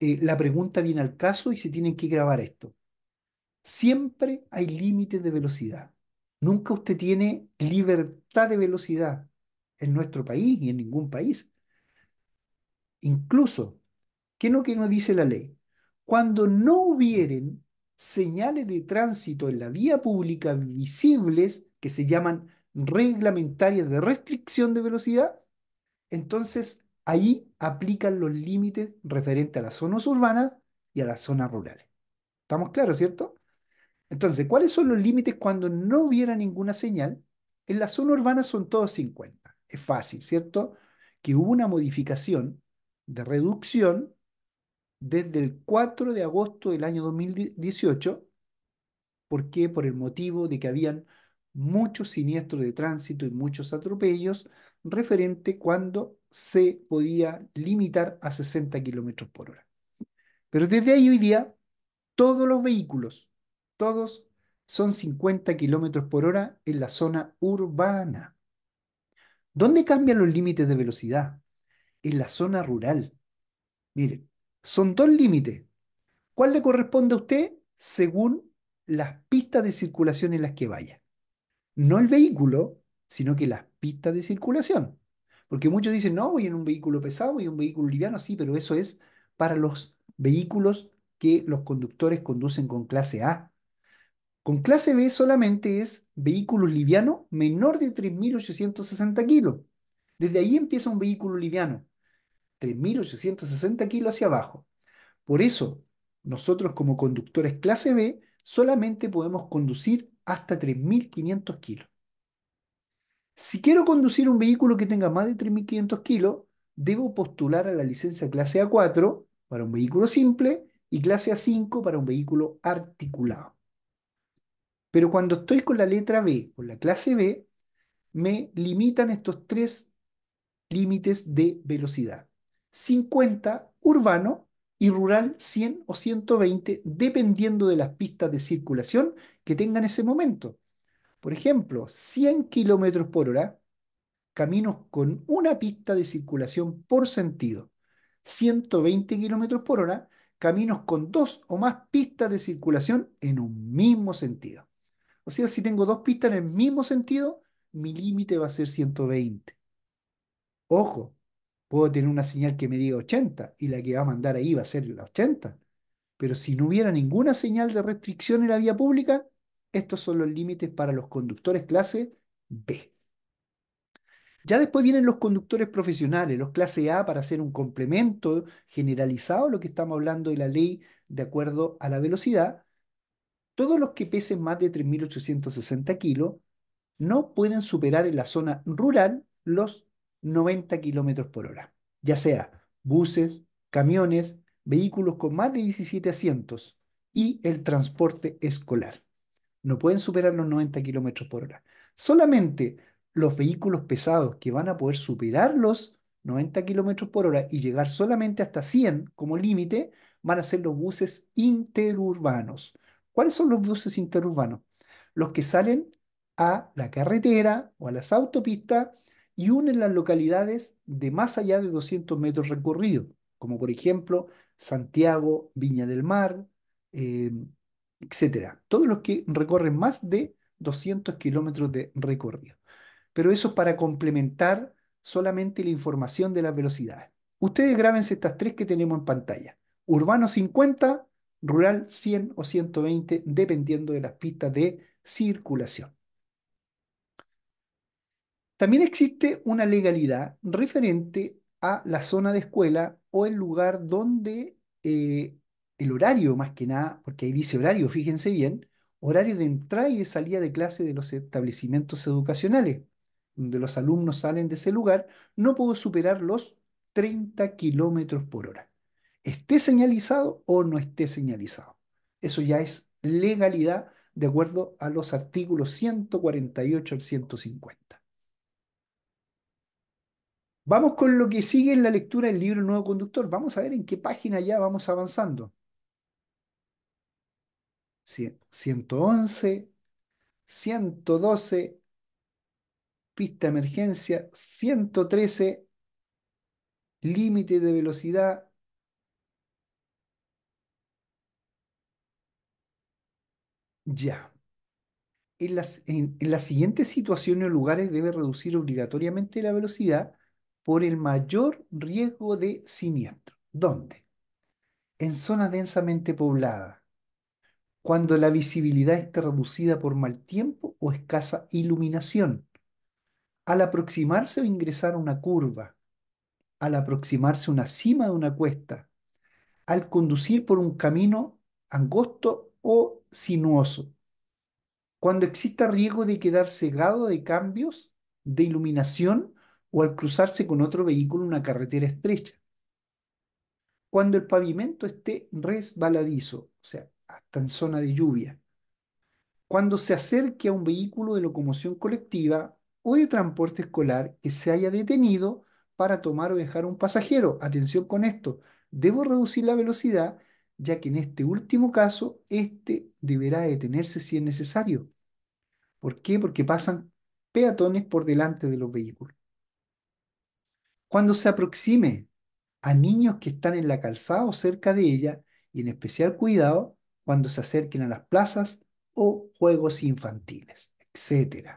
eh, la pregunta viene al caso y se tienen que grabar esto. Siempre hay límites de velocidad. Nunca usted tiene libertad de velocidad en nuestro país y en ningún país. Incluso, ¿qué no que nos dice la ley? Cuando no hubieren señales de tránsito en la vía pública visibles que se llaman reglamentarias de restricción de velocidad, entonces ahí aplican los límites referentes a las zonas urbanas y a las zonas rurales. ¿Estamos claros, cierto? Entonces, ¿cuáles son los límites cuando no hubiera ninguna señal? En la zona urbana son todos 50. Es fácil, ¿cierto? Que hubo una modificación de reducción desde el 4 de agosto del año 2018. ¿Por qué? Por el motivo de que habían muchos siniestros de tránsito y muchos atropellos referente cuando se podía limitar a 60 kilómetros por hora. Pero desde ahí hoy día, todos los vehículos todos son 50 kilómetros por hora en la zona urbana. ¿Dónde cambian los límites de velocidad? En la zona rural. Miren, son dos límites. ¿Cuál le corresponde a usted según las pistas de circulación en las que vaya? No el vehículo, sino que las pistas de circulación. Porque muchos dicen, no, voy en un vehículo pesado, voy en un vehículo liviano, sí, pero eso es para los vehículos que los conductores conducen con clase A con clase B solamente es vehículo liviano menor de 3.860 kilos. Desde ahí empieza un vehículo liviano, 3.860 kilos hacia abajo. Por eso, nosotros como conductores clase B solamente podemos conducir hasta 3.500 kilos. Si quiero conducir un vehículo que tenga más de 3.500 kilos, debo postular a la licencia clase A4 para un vehículo simple y clase A5 para un vehículo articulado. Pero cuando estoy con la letra B, con la clase B, me limitan estos tres límites de velocidad. 50 urbano y rural 100 o 120, dependiendo de las pistas de circulación que tengan ese momento. Por ejemplo, 100 kilómetros por hora, caminos con una pista de circulación por sentido. 120 kilómetros por hora, caminos con dos o más pistas de circulación en un mismo sentido. O sea, si tengo dos pistas en el mismo sentido, mi límite va a ser 120. Ojo, puedo tener una señal que me diga 80 y la que va a mandar ahí va a ser la 80. Pero si no hubiera ninguna señal de restricción en la vía pública, estos son los límites para los conductores clase B. Ya después vienen los conductores profesionales, los clase A, para hacer un complemento generalizado lo que estamos hablando de la ley de acuerdo a la velocidad, todos los que pesen más de 3.860 kilos no pueden superar en la zona rural los 90 kilómetros por hora, ya sea buses, camiones, vehículos con más de 17 asientos y el transporte escolar. No pueden superar los 90 kilómetros por hora. Solamente los vehículos pesados que van a poder superar los 90 kilómetros por hora y llegar solamente hasta 100 como límite van a ser los buses interurbanos. ¿Cuáles son los buses interurbanos? Los que salen a la carretera o a las autopistas y unen las localidades de más allá de 200 metros recorridos, como por ejemplo Santiago, Viña del Mar, etc. Eh, etcétera. Todos los que recorren más de 200 kilómetros de recorrido. Pero eso es para complementar solamente la información de las velocidades. Ustedes grábense estas tres que tenemos en pantalla. Urbano 50, rural 100 o 120, dependiendo de las pistas de circulación. También existe una legalidad referente a la zona de escuela o el lugar donde eh, el horario, más que nada, porque ahí dice horario, fíjense bien, horario de entrada y de salida de clase de los establecimientos educacionales, donde los alumnos salen de ese lugar, no puedo superar los 30 kilómetros por hora esté señalizado o no esté señalizado. Eso ya es legalidad de acuerdo a los artículos 148 al 150. Vamos con lo que sigue en la lectura del libro Nuevo Conductor. Vamos a ver en qué página ya vamos avanzando. 111, 112, pista de emergencia, 113, límite de velocidad, Ya. En las, en, las siguientes situaciones o lugares debe reducir obligatoriamente la velocidad por el mayor riesgo de siniestro. ¿Dónde? En zonas densamente pobladas, cuando la visibilidad esté reducida por mal tiempo o escasa iluminación, al aproximarse o ingresar a una curva, al aproximarse a una cima de una cuesta, al conducir por un camino angosto o sinuoso, cuando exista riesgo de quedar cegado de cambios de iluminación o al cruzarse con otro vehículo en una carretera estrecha, cuando el pavimento esté resbaladizo, o sea, hasta en zona de lluvia, cuando se acerque a un vehículo de locomoción colectiva o de transporte escolar que se haya detenido para tomar o dejar un pasajero. Atención con esto, debo reducir la velocidad ya que en este último caso, este deberá detenerse si es necesario. ¿Por qué? Porque pasan peatones por delante de los vehículos. Cuando se aproxime a niños que están en la calzada o cerca de ella, y en especial cuidado cuando se acerquen a las plazas o juegos infantiles, etc.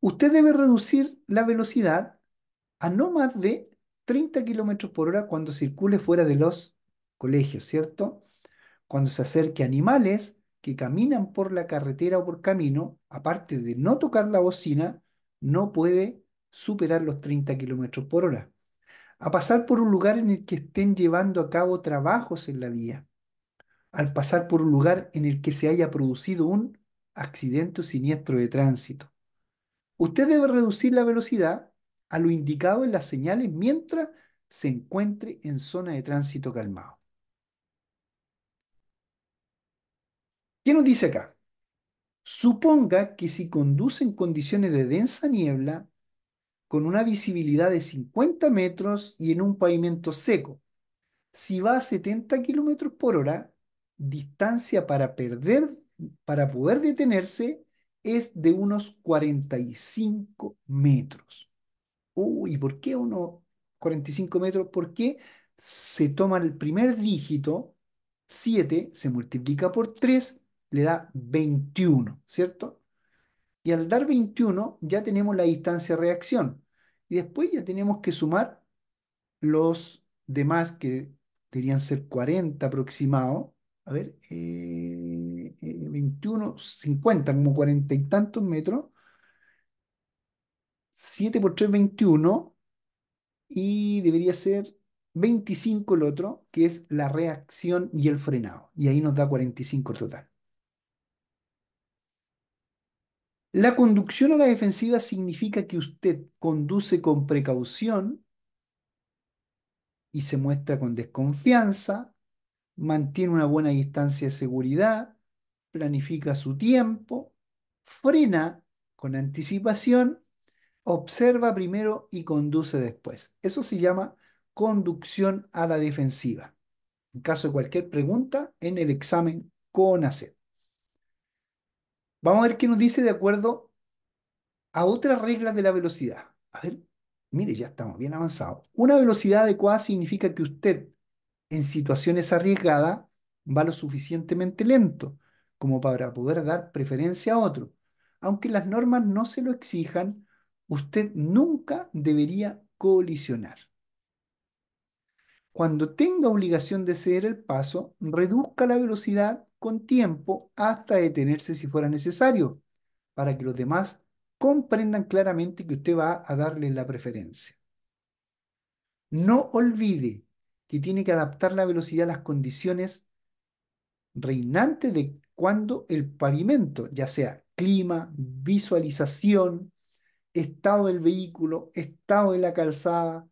Usted debe reducir la velocidad a no más de 30 km por hora cuando circule fuera de los colegio, ¿cierto? Cuando se acerque animales que caminan por la carretera o por camino, aparte de no tocar la bocina, no puede superar los 30 kilómetros por hora. A pasar por un lugar en el que estén llevando a cabo trabajos en la vía. Al pasar por un lugar en el que se haya producido un accidente o siniestro de tránsito. Usted debe reducir la velocidad a lo indicado en las señales mientras se encuentre en zona de tránsito calmado. ¿Qué nos dice acá? Suponga que si conduce en condiciones de densa niebla, con una visibilidad de 50 metros y en un pavimento seco, si va a 70 kilómetros por hora, distancia para perder, para poder detenerse, es de unos 45 metros. ¿Y ¿por qué uno 45 metros? Porque se toma el primer dígito, 7, se multiplica por 3 le da 21, ¿cierto? Y al dar 21 ya tenemos la distancia de reacción. Y después ya tenemos que sumar los demás que deberían ser 40 aproximado. A ver, 21, eh, 50, eh, como 40 y tantos metros. 7 por 3, 21. Y debería ser 25 el otro, que es la reacción y el frenado. Y ahí nos da 45 el total. La conducción a la defensiva significa que usted conduce con precaución y se muestra con desconfianza, mantiene una buena distancia de seguridad, planifica su tiempo, frena con anticipación, observa primero y conduce después. Eso se llama conducción a la defensiva. En caso de cualquier pregunta, en el examen con ACET. Vamos a ver qué nos dice de acuerdo a otras reglas de la velocidad. A ver, mire, ya estamos bien avanzados. Una velocidad adecuada significa que usted, en situaciones arriesgadas, va lo suficientemente lento como para poder dar preferencia a otro. Aunque las normas no se lo exijan, usted nunca debería colisionar. Cuando tenga obligación de ceder el paso, reduzca la velocidad con tiempo hasta detenerse si fuera necesario, para que los demás comprendan claramente que usted va a darle la preferencia. No olvide que tiene que adaptar la velocidad a las condiciones reinantes de cuando el pavimento, ya sea clima, visualización, estado del vehículo, estado de la calzada,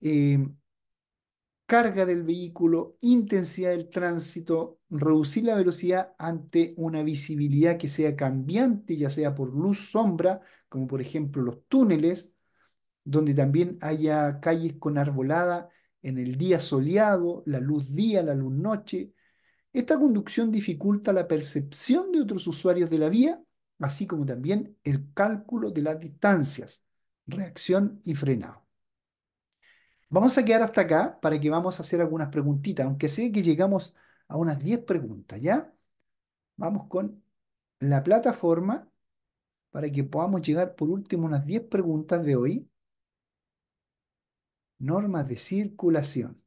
eh, carga del vehículo, intensidad del tránsito, reducir la velocidad ante una visibilidad que sea cambiante, ya sea por luz, sombra, como por ejemplo los túneles, donde también haya calles con arbolada en el día soleado, la luz día, la luz noche. Esta conducción dificulta la percepción de otros usuarios de la vía, así como también el cálculo de las distancias, reacción y frenado. Vamos a quedar hasta acá para que vamos a hacer algunas preguntitas, aunque sé que llegamos a unas 10 preguntas, ¿ya? Vamos con la plataforma para que podamos llegar por último unas 10 preguntas de hoy. Normas de circulación.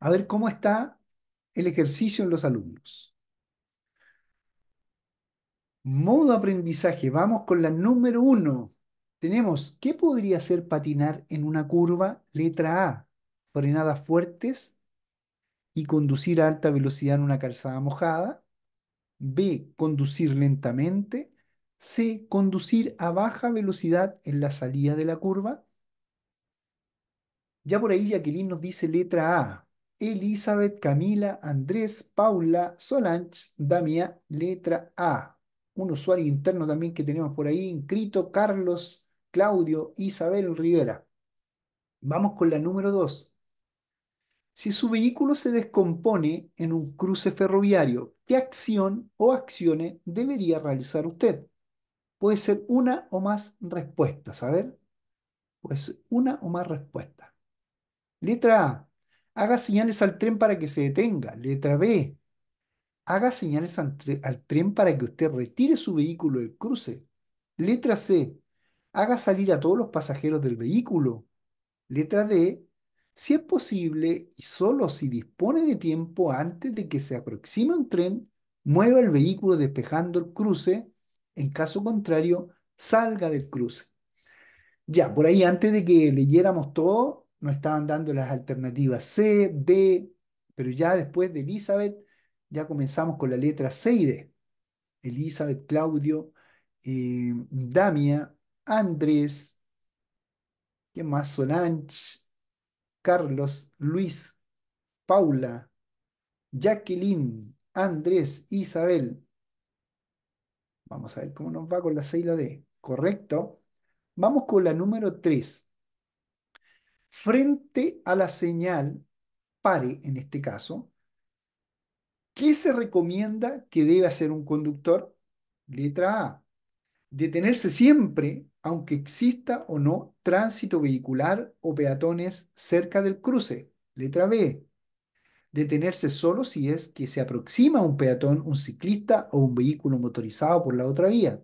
A ver cómo está el ejercicio en los alumnos. Modo aprendizaje. Vamos con la número uno. Tenemos, ¿qué podría ser patinar en una curva? Letra A. Frenadas fuertes y conducir a alta velocidad en una calzada mojada. B. Conducir lentamente. C. Conducir a baja velocidad en la salida de la curva. Ya por ahí Jacqueline nos dice letra A. Elizabeth, Camila, Andrés, Paula, Solange, Damia, letra A. Un usuario interno también que tenemos por ahí, inscrito, Carlos, Claudio, Isabel Rivera. Vamos con la número 2 si su vehículo se descompone en un cruce ferroviario, ¿qué acción o acciones debería realizar usted? Puede ser una o más respuestas, a ver. Pues una o más respuestas. Letra A. Haga señales al tren para que se detenga. Letra B. Haga señales al, al tren para que usted retire su vehículo del cruce. Letra C. Haga salir a todos los pasajeros del vehículo. Letra D si es posible y solo si dispone de tiempo antes de que se aproxime un tren, mueva el vehículo despejando el cruce, en caso contrario, salga del cruce. Ya, por ahí antes de que leyéramos todo, nos estaban dando las alternativas C, D, pero ya después de Elizabeth, ya comenzamos con la letra C y D. Elizabeth, Claudio, eh, Damia, Andrés, ¿qué más? Solange, Carlos, Luis, Paula, Jacqueline, Andrés, Isabel. Vamos a ver cómo nos va con la C y la D. Correcto. Vamos con la número 3. Frente a la señal pare, en este caso, ¿qué se recomienda que debe hacer un conductor? Letra A. Detenerse siempre aunque exista o no tránsito vehicular o peatones cerca del cruce. Letra B. Detenerse solo si es que se aproxima un peatón, un ciclista o un vehículo motorizado por la otra vía.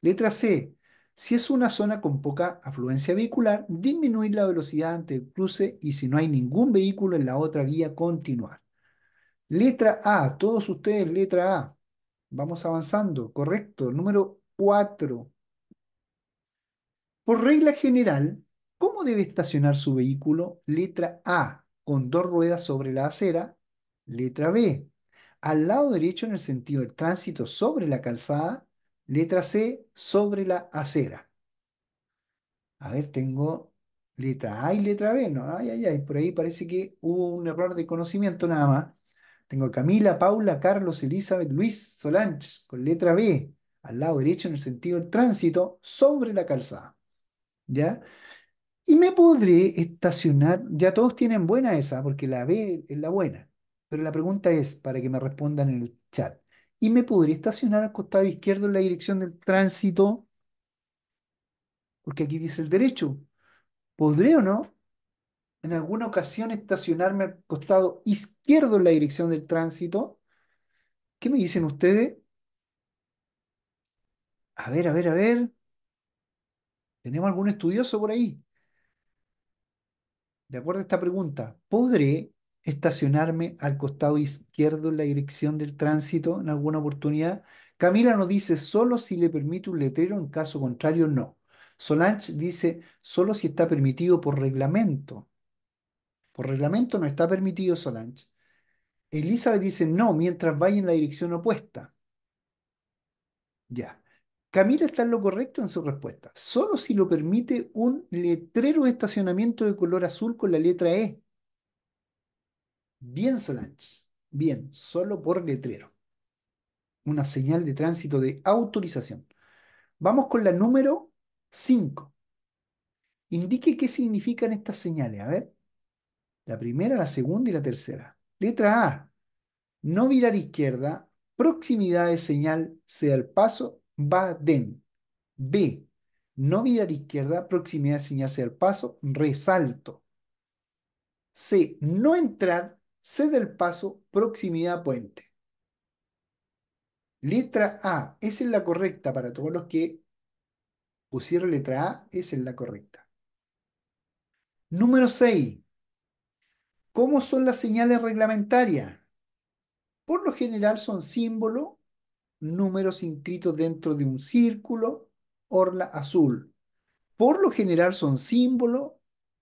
Letra C. Si es una zona con poca afluencia vehicular, disminuir la velocidad ante el cruce y si no hay ningún vehículo en la otra vía, continuar. Letra A. Todos ustedes, letra A. Vamos avanzando. Correcto. Número 4. Por regla general, ¿cómo debe estacionar su vehículo? Letra A, con dos ruedas sobre la acera. Letra B, al lado derecho en el sentido del tránsito sobre la calzada. Letra C, sobre la acera. A ver, tengo letra A y letra B. No, ay, ay, ay. Por ahí parece que hubo un error de conocimiento nada más. Tengo Camila, Paula, Carlos, Elizabeth, Luis, Solange, con letra B, al lado derecho en el sentido del tránsito, sobre la calzada. ¿ya? Y me podré estacionar, ya todos tienen buena esa, porque la B es la buena, pero la pregunta es, para que me respondan en el chat, ¿y me podré estacionar al costado izquierdo en la dirección del tránsito? Porque aquí dice el derecho, ¿podré o no en alguna ocasión estacionarme al costado izquierdo en la dirección del tránsito? ¿Qué me dicen ustedes? A ver, a ver, a ver. ¿Tenemos algún estudioso por ahí? De acuerdo a esta pregunta, ¿podré estacionarme al costado izquierdo en la dirección del tránsito en alguna oportunidad? Camila nos dice, solo si le permite un letrero, en caso contrario, no. Solange dice, solo si está permitido por reglamento. Por reglamento no está permitido, Solange. Elizabeth dice, no, mientras vaya en la dirección opuesta. Ya. Camila está en lo correcto en su respuesta. Solo si lo permite un letrero de estacionamiento de color azul con la letra E. Bien, Solange. Bien, solo por letrero. Una señal de tránsito de autorización. Vamos con la número 5. Indique qué significan estas señales. A ver. La primera, la segunda y la tercera. Letra A. No virar izquierda. Proximidad de señal, sea el paso Baden. B. No mirar izquierda, proximidad, señal, del paso, resalto. C. No entrar, C del paso, proximidad, puente. Letra A. Esa es la correcta para todos los que pusieron letra A. Esa es la correcta. Número 6. ¿Cómo son las señales reglamentarias? Por lo general son símbolo números inscritos dentro de un círculo, orla azul. Por lo general son símbolos,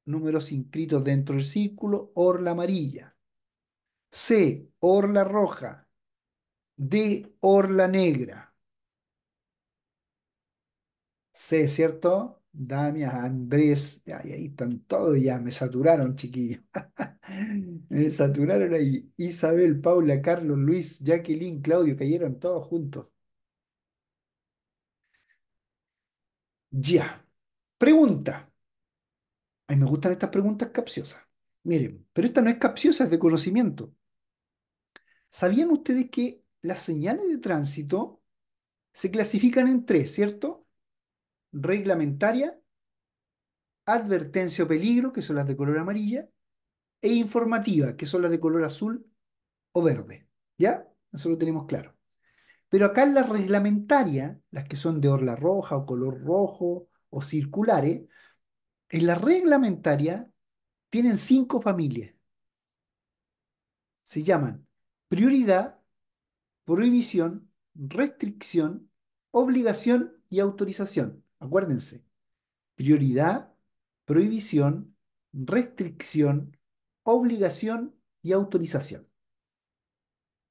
números inscritos dentro del círculo, orla amarilla. C, orla roja. D, orla negra. C, ¿cierto? Damia, Andrés, ahí están todos ya, me saturaron, chiquillos. me saturaron ahí. Isabel, Paula, Carlos, Luis, Jacqueline, Claudio, cayeron todos juntos. Ya. Pregunta. A me gustan estas preguntas capciosas. Miren, pero esta no es capciosa, es de conocimiento. ¿Sabían ustedes que las señales de tránsito se clasifican en tres, ¿cierto? reglamentaria, advertencia o peligro, que son las de color amarilla, e informativa, que son las de color azul o verde. ¿Ya? Eso lo tenemos claro. Pero acá en la reglamentaria, las que son de orla roja o color rojo o circulares, en la reglamentaria tienen cinco familias. Se llaman prioridad, prohibición, restricción, obligación y autorización. Acuérdense, prioridad, prohibición, restricción, obligación y autorización.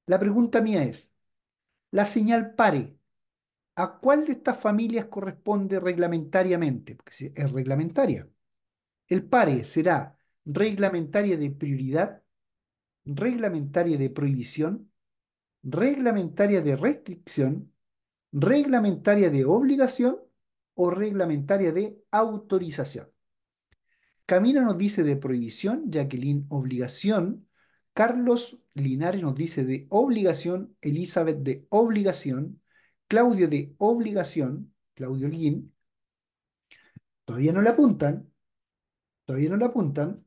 La pregunta mía es, la señal pare, ¿a cuál de estas familias corresponde reglamentariamente? Porque es reglamentaria. El pare será reglamentaria de prioridad, reglamentaria de prohibición, reglamentaria de restricción, reglamentaria de obligación o reglamentaria de autorización. Camino nos dice de prohibición, Jacqueline obligación, Carlos Linares nos dice de obligación, Elizabeth de obligación, Claudio de obligación, Claudio Lin. Todavía no le apuntan, todavía no le apuntan.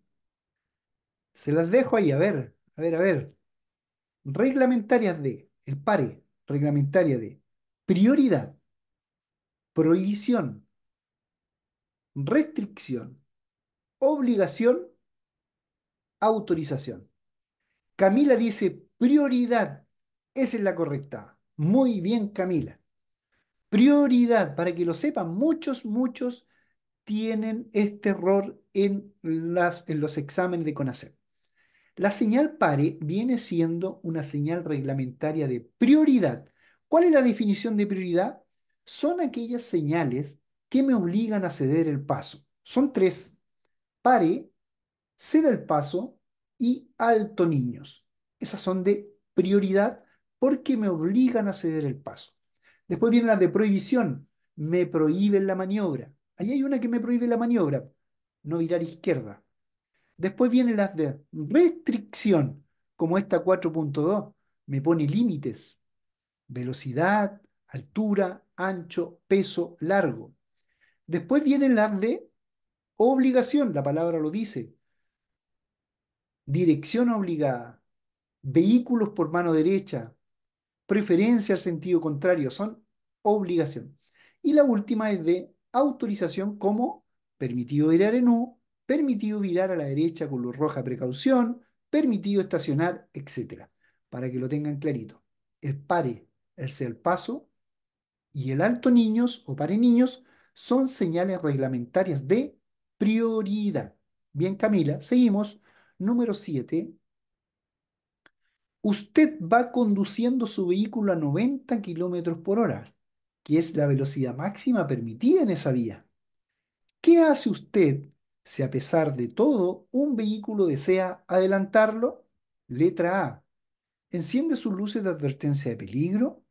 Se las dejo ahí, a ver, a ver, a ver. reglamentaria de, el pare, reglamentaria de prioridad, prohibición, restricción, obligación, autorización. Camila dice prioridad, esa es la correcta. Muy bien, Camila. Prioridad, para que lo sepan, muchos, muchos tienen este error en, las, en los exámenes de CONACEP. La señal pare viene siendo una señal reglamentaria de prioridad. ¿Cuál es la definición de prioridad? son aquellas señales que me obligan a ceder el paso. Son tres. Pare, ceda el paso y alto niños. Esas son de prioridad porque me obligan a ceder el paso. Después vienen las de prohibición. Me prohíben la maniobra. Ahí hay una que me prohíbe la maniobra. No virar izquierda. Después vienen las de restricción, como esta 4.2. Me pone límites. Velocidad, altura, ancho, peso, largo. Después viene las de obligación, la palabra lo dice. Dirección obligada, vehículos por mano derecha, preferencia al sentido contrario, son obligación. Y la última es de autorización como permitido virar en U, permitido virar a la derecha con luz roja precaución, permitido estacionar, etc. Para que lo tengan clarito. El pare, el paso, y el alto niños o para niños son señales reglamentarias de prioridad. Bien, Camila, seguimos. Número 7. Usted va conduciendo su vehículo a 90 kilómetros por hora, que es la velocidad máxima permitida en esa vía. ¿Qué hace usted si a pesar de todo un vehículo desea adelantarlo? Letra A. Enciende sus luces de advertencia de peligro.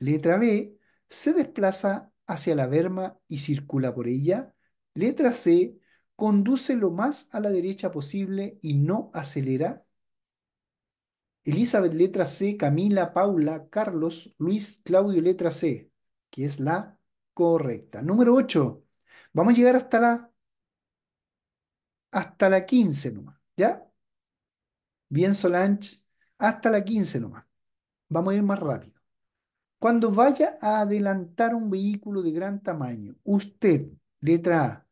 Letra B se desplaza hacia la berma y circula por ella. Letra C, conduce lo más a la derecha posible y no acelera. Elizabeth, letra C, Camila, Paula, Carlos, Luis, Claudio, letra C, que es la correcta. Número 8. Vamos a llegar hasta la hasta la 15 nomás, ¿ya? Bien Solange, hasta la 15 nomás. Vamos a ir más rápido. Cuando vaya a adelantar un vehículo de gran tamaño, usted, letra A,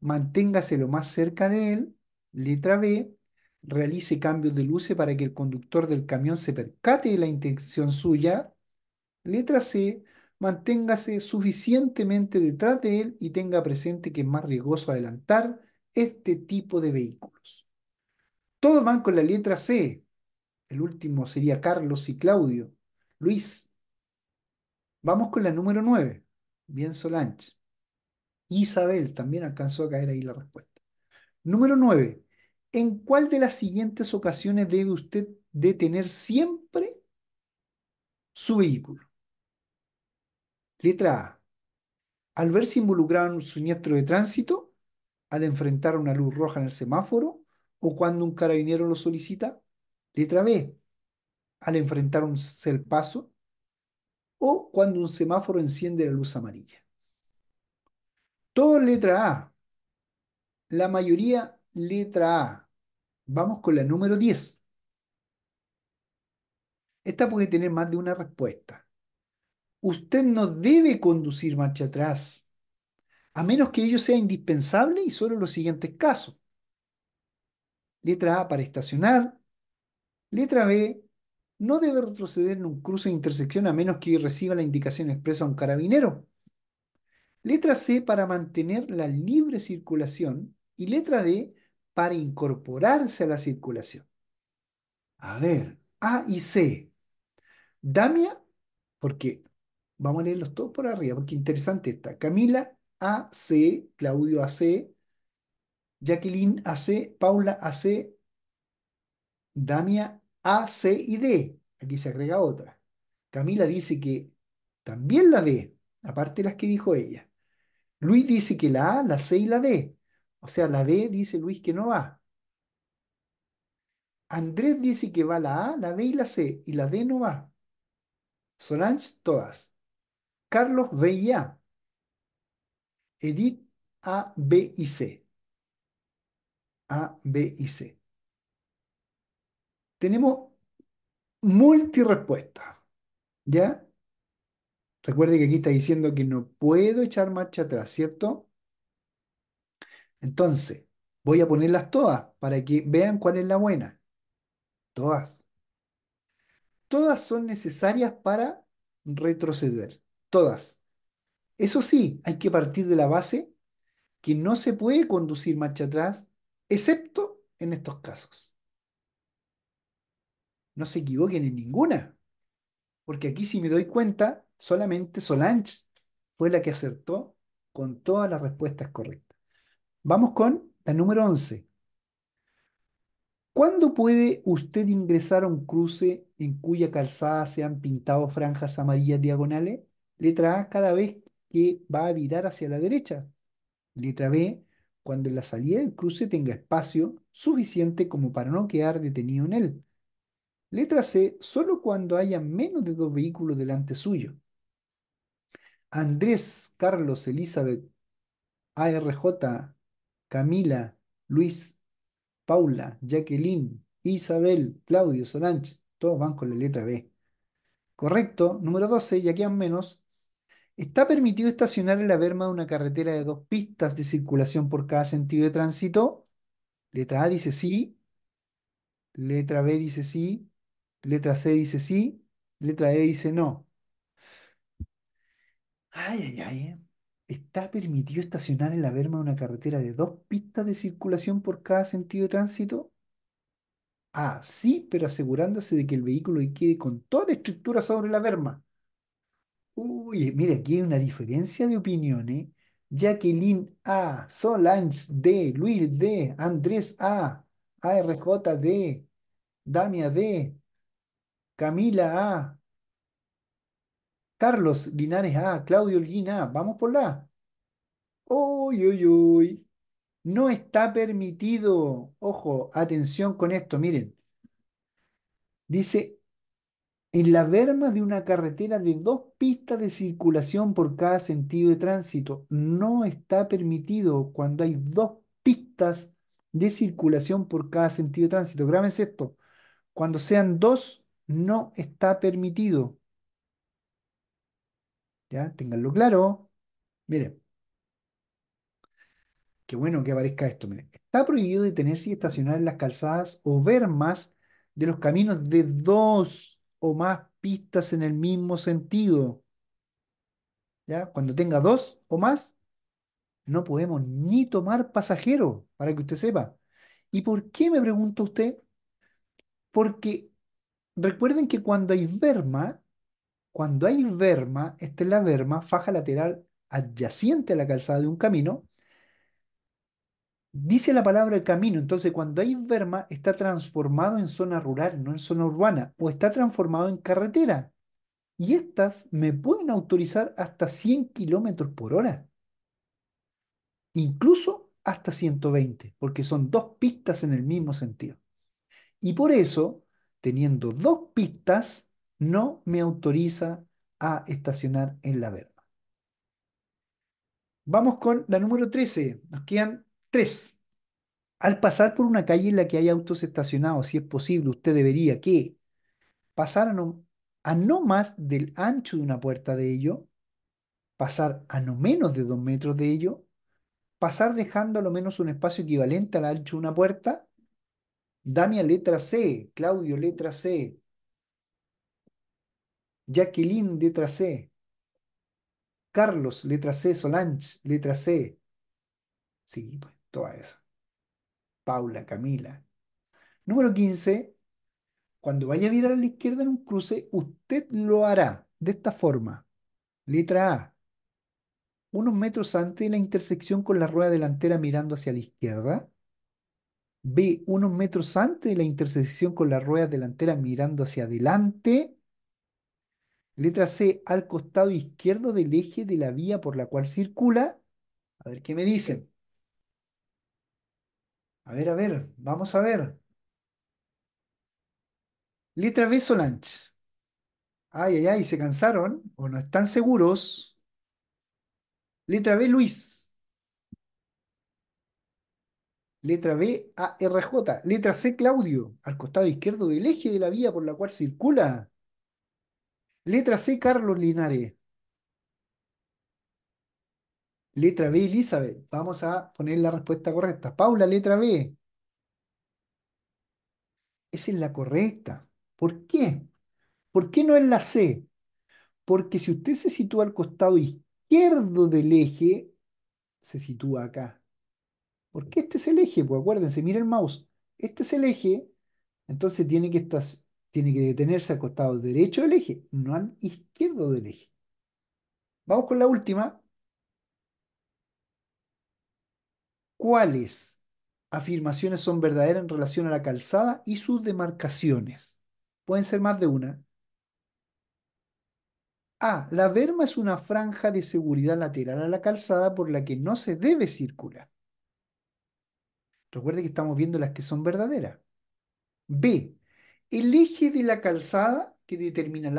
manténgase lo más cerca de él, letra B, realice cambios de luces para que el conductor del camión se percate de la intención suya, letra C, manténgase suficientemente detrás de él y tenga presente que es más riesgoso adelantar este tipo de vehículos. Todos van con la letra C. El último sería Carlos y Claudio. Luis, Vamos con la número 9. Bien Solange. Isabel también alcanzó a caer ahí la respuesta. Número 9. ¿En cuál de las siguientes ocasiones debe usted detener siempre su vehículo? Letra A. Al verse involucrado en un siniestro de tránsito, al enfrentar una luz roja en el semáforo o cuando un carabinero lo solicita. Letra B. Al enfrentar un paso o cuando un semáforo enciende la luz amarilla. Todo letra A. La mayoría letra A. Vamos con la número 10. Esta puede tener más de una respuesta. Usted no debe conducir marcha atrás, a menos que ello sea indispensable y solo en los siguientes casos. Letra A para estacionar. Letra B no debe retroceder en un cruce de intersección a menos que reciba la indicación expresa de un carabinero. Letra C para mantener la libre circulación y letra D para incorporarse a la circulación. A ver, A y C. Damia, porque vamos a leerlos todos por arriba, porque interesante está. Camila A, C. Claudio A, C. Jacqueline A, C. Paula A, C. Damia a, C y D. Aquí se agrega otra. Camila dice que también la D, aparte de las que dijo ella. Luis dice que la A, la C y la D. O sea, la B dice Luis que no va. Andrés dice que va la A, la B y la C, y la D no va. Solange, todas. Carlos, B y A. Edith, A, B y C. A, B y C tenemos multirespuestas. ¿Ya? Recuerde que aquí está diciendo que no puedo echar marcha atrás, ¿cierto? Entonces, voy a ponerlas todas para que vean cuál es la buena. Todas. Todas son necesarias para retroceder. Todas. Eso sí, hay que partir de la base que no se puede conducir marcha atrás, excepto en estos casos no se equivoquen en ninguna. Porque aquí, si me doy cuenta, solamente Solange fue la que acertó con todas las respuestas correctas. Vamos con la número 11. ¿Cuándo puede usted ingresar a un cruce en cuya calzada se han pintado franjas amarillas diagonales? Letra A, cada vez que va a virar hacia la derecha. Letra B, cuando en la salida del cruce tenga espacio suficiente como para no quedar detenido en él. Letra C, solo cuando haya menos de dos vehículos delante suyo. Andrés, Carlos, Elizabeth, ARJ, Camila, Luis, Paula, Jacqueline, Isabel, Claudio, Solange, todos van con la letra B. Correcto, número 12, ya quedan menos. Está permitido estacionar en la berma de una carretera de dos pistas de circulación por cada sentido de tránsito. Letra A dice sí. Letra B dice sí. Letra C dice sí, letra E dice no. Ay, ay, ay. ¿eh? Está permitido estacionar en la berma una carretera de dos pistas de circulación por cada sentido de tránsito. Ah, sí, pero asegurándose de que el vehículo quede con toda la estructura sobre la berma. Uy, mire, aquí hay una diferencia de opiniones. ¿eh? Jacqueline A, Solange D, Luis D, Andrés A, ARJ D, Damia D, Camila A. Carlos Linares A. Claudio Holguín A. Vamos por la. Uy, uy, uy. No está permitido. Ojo, atención con esto, miren. Dice, en la verma de una carretera de dos pistas de circulación por cada sentido de tránsito, no está permitido cuando hay dos pistas de circulación por cada sentido de tránsito. Grámense esto. Cuando sean dos no está permitido. ¿Ya? Ténganlo claro. Mire, Qué bueno que aparezca esto. Está prohibido detenerse y estacionar en las calzadas o ver más de los caminos de dos o más pistas en el mismo sentido. ¿Ya? Cuando tenga dos o más, no podemos ni tomar pasajero, para que usted sepa. ¿Y por qué me pregunta usted? Porque recuerden que cuando hay verma, cuando hay verma, esta es la verma, faja lateral adyacente a la calzada de un camino, dice la palabra camino, entonces cuando hay verma está transformado en zona rural, no en zona urbana, o está transformado en carretera. Y estas me pueden autorizar hasta 100 kilómetros por hora, incluso hasta 120, porque son dos pistas en el mismo sentido. Y por eso teniendo dos pistas, no me autoriza a estacionar en la verma. Vamos con la número 13. Nos quedan tres. Al pasar por una calle en la que hay autos estacionados, si es posible, usted debería que pasar a no, más del ancho de una puerta de ello, pasar a no menos de dos metros de ello, pasar dejando a lo menos un espacio equivalente al ancho de una puerta Damia, letra C. Claudio, letra C. Jacqueline, letra C. Carlos, letra C. Solange, letra C. Sí, pues, toda esa. Paula, Camila. Número 15. Cuando vaya a virar a la izquierda en un cruce, usted lo hará de esta forma. Letra A. Unos metros antes de la intersección con la rueda delantera mirando hacia la izquierda. B unos metros antes de la intersección con las ruedas delanteras mirando hacia adelante. Letra C, al costado izquierdo del eje de la vía por la cual circula. A ver qué me dicen. A ver, a ver, vamos a ver. Letra B, Solange. Ay, ay, ay, se cansaron o no están seguros. Letra B, Luis. Letra B, ARJ. Letra C, Claudio, al costado izquierdo del eje de la vía por la cual circula. Letra C, Carlos Linares. Letra B, Elizabeth. Vamos a poner la respuesta correcta. Paula, letra B. Esa es la correcta. ¿Por qué? ¿Por qué no es la C? Porque si usted se sitúa al costado izquierdo del eje, se sitúa acá. Porque este es el eje, pues acuérdense, mira el mouse. Este es el eje, entonces tiene que, tiene que detenerse al costado derecho del eje, no al izquierdo del eje. Vamos con la última. ¿Cuáles afirmaciones son verdaderas en relación a la calzada y sus demarcaciones? Pueden ser más de una. A. La verma es una franja de seguridad lateral a la calzada por la que no se debe circular. Recuerde que estamos viendo las que son verdaderas. B. El eje de la calzada que determina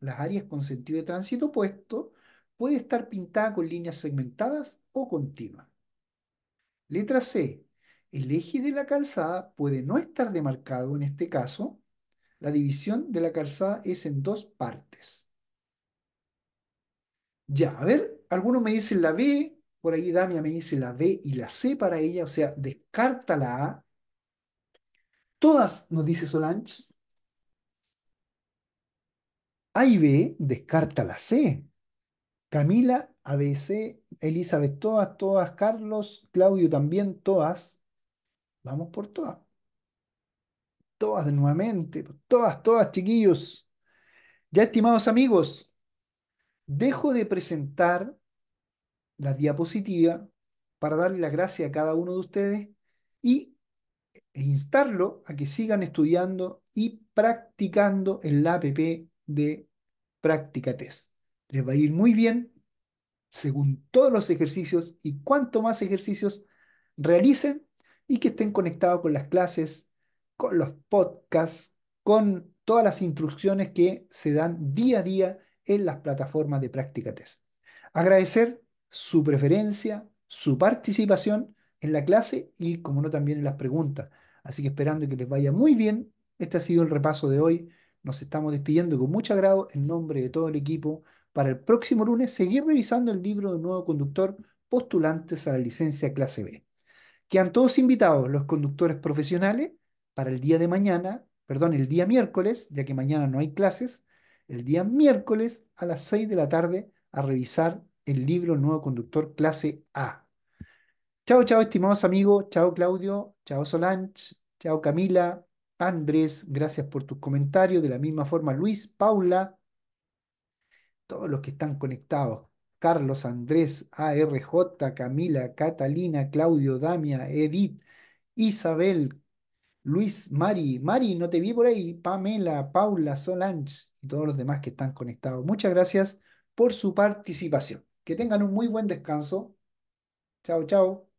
las áreas con sentido de tránsito opuesto puede estar pintada con líneas segmentadas o continuas. Letra C. El eje de la calzada puede no estar demarcado en este caso. La división de la calzada es en dos partes. Ya, a ver, algunos me dicen la B, por ahí Damia me dice la B y la C para ella, o sea, descarta la A. Todas, nos dice Solange. A y B, descarta la C. Camila, ABC, Elizabeth, todas, todas, Carlos, Claudio también, todas. Vamos por todas. Todas nuevamente, todas, todas, chiquillos. Ya estimados amigos, dejo de presentar la diapositiva, para darle la gracia a cada uno de ustedes y e instarlo a que sigan estudiando y practicando en la app de Práctica Test. Les va a ir muy bien según todos los ejercicios y cuanto más ejercicios realicen y que estén conectados con las clases, con los podcasts, con todas las instrucciones que se dan día a día en las plataformas de Práctica Test. Agradecer su preferencia, su participación en la clase y, como no, también en las preguntas. Así que esperando que les vaya muy bien, este ha sido el repaso de hoy. Nos estamos despidiendo con mucho agrado en nombre de todo el equipo. Para el próximo lunes seguir revisando el libro de nuevo conductor postulantes a la licencia clase B. que han todos invitados los conductores profesionales para el día de mañana, perdón, el día miércoles, ya que mañana no hay clases, el día miércoles a las 6 de la tarde a revisar el libro nuevo conductor clase A. Chao, chao, estimados amigos. Chao, Claudio. Chao, Solange. Chao, Camila. Andrés, gracias por tus comentarios. De la misma forma, Luis, Paula, todos los que están conectados. Carlos, Andrés, ARJ, Camila, Catalina, Claudio, Damia, Edith, Isabel, Luis, Mari, Mari, no te vi por ahí, Pamela, Paula, Solange y todos los demás que están conectados. Muchas gracias por su participación. Que tengan un muy buen descanso. Chao, chao.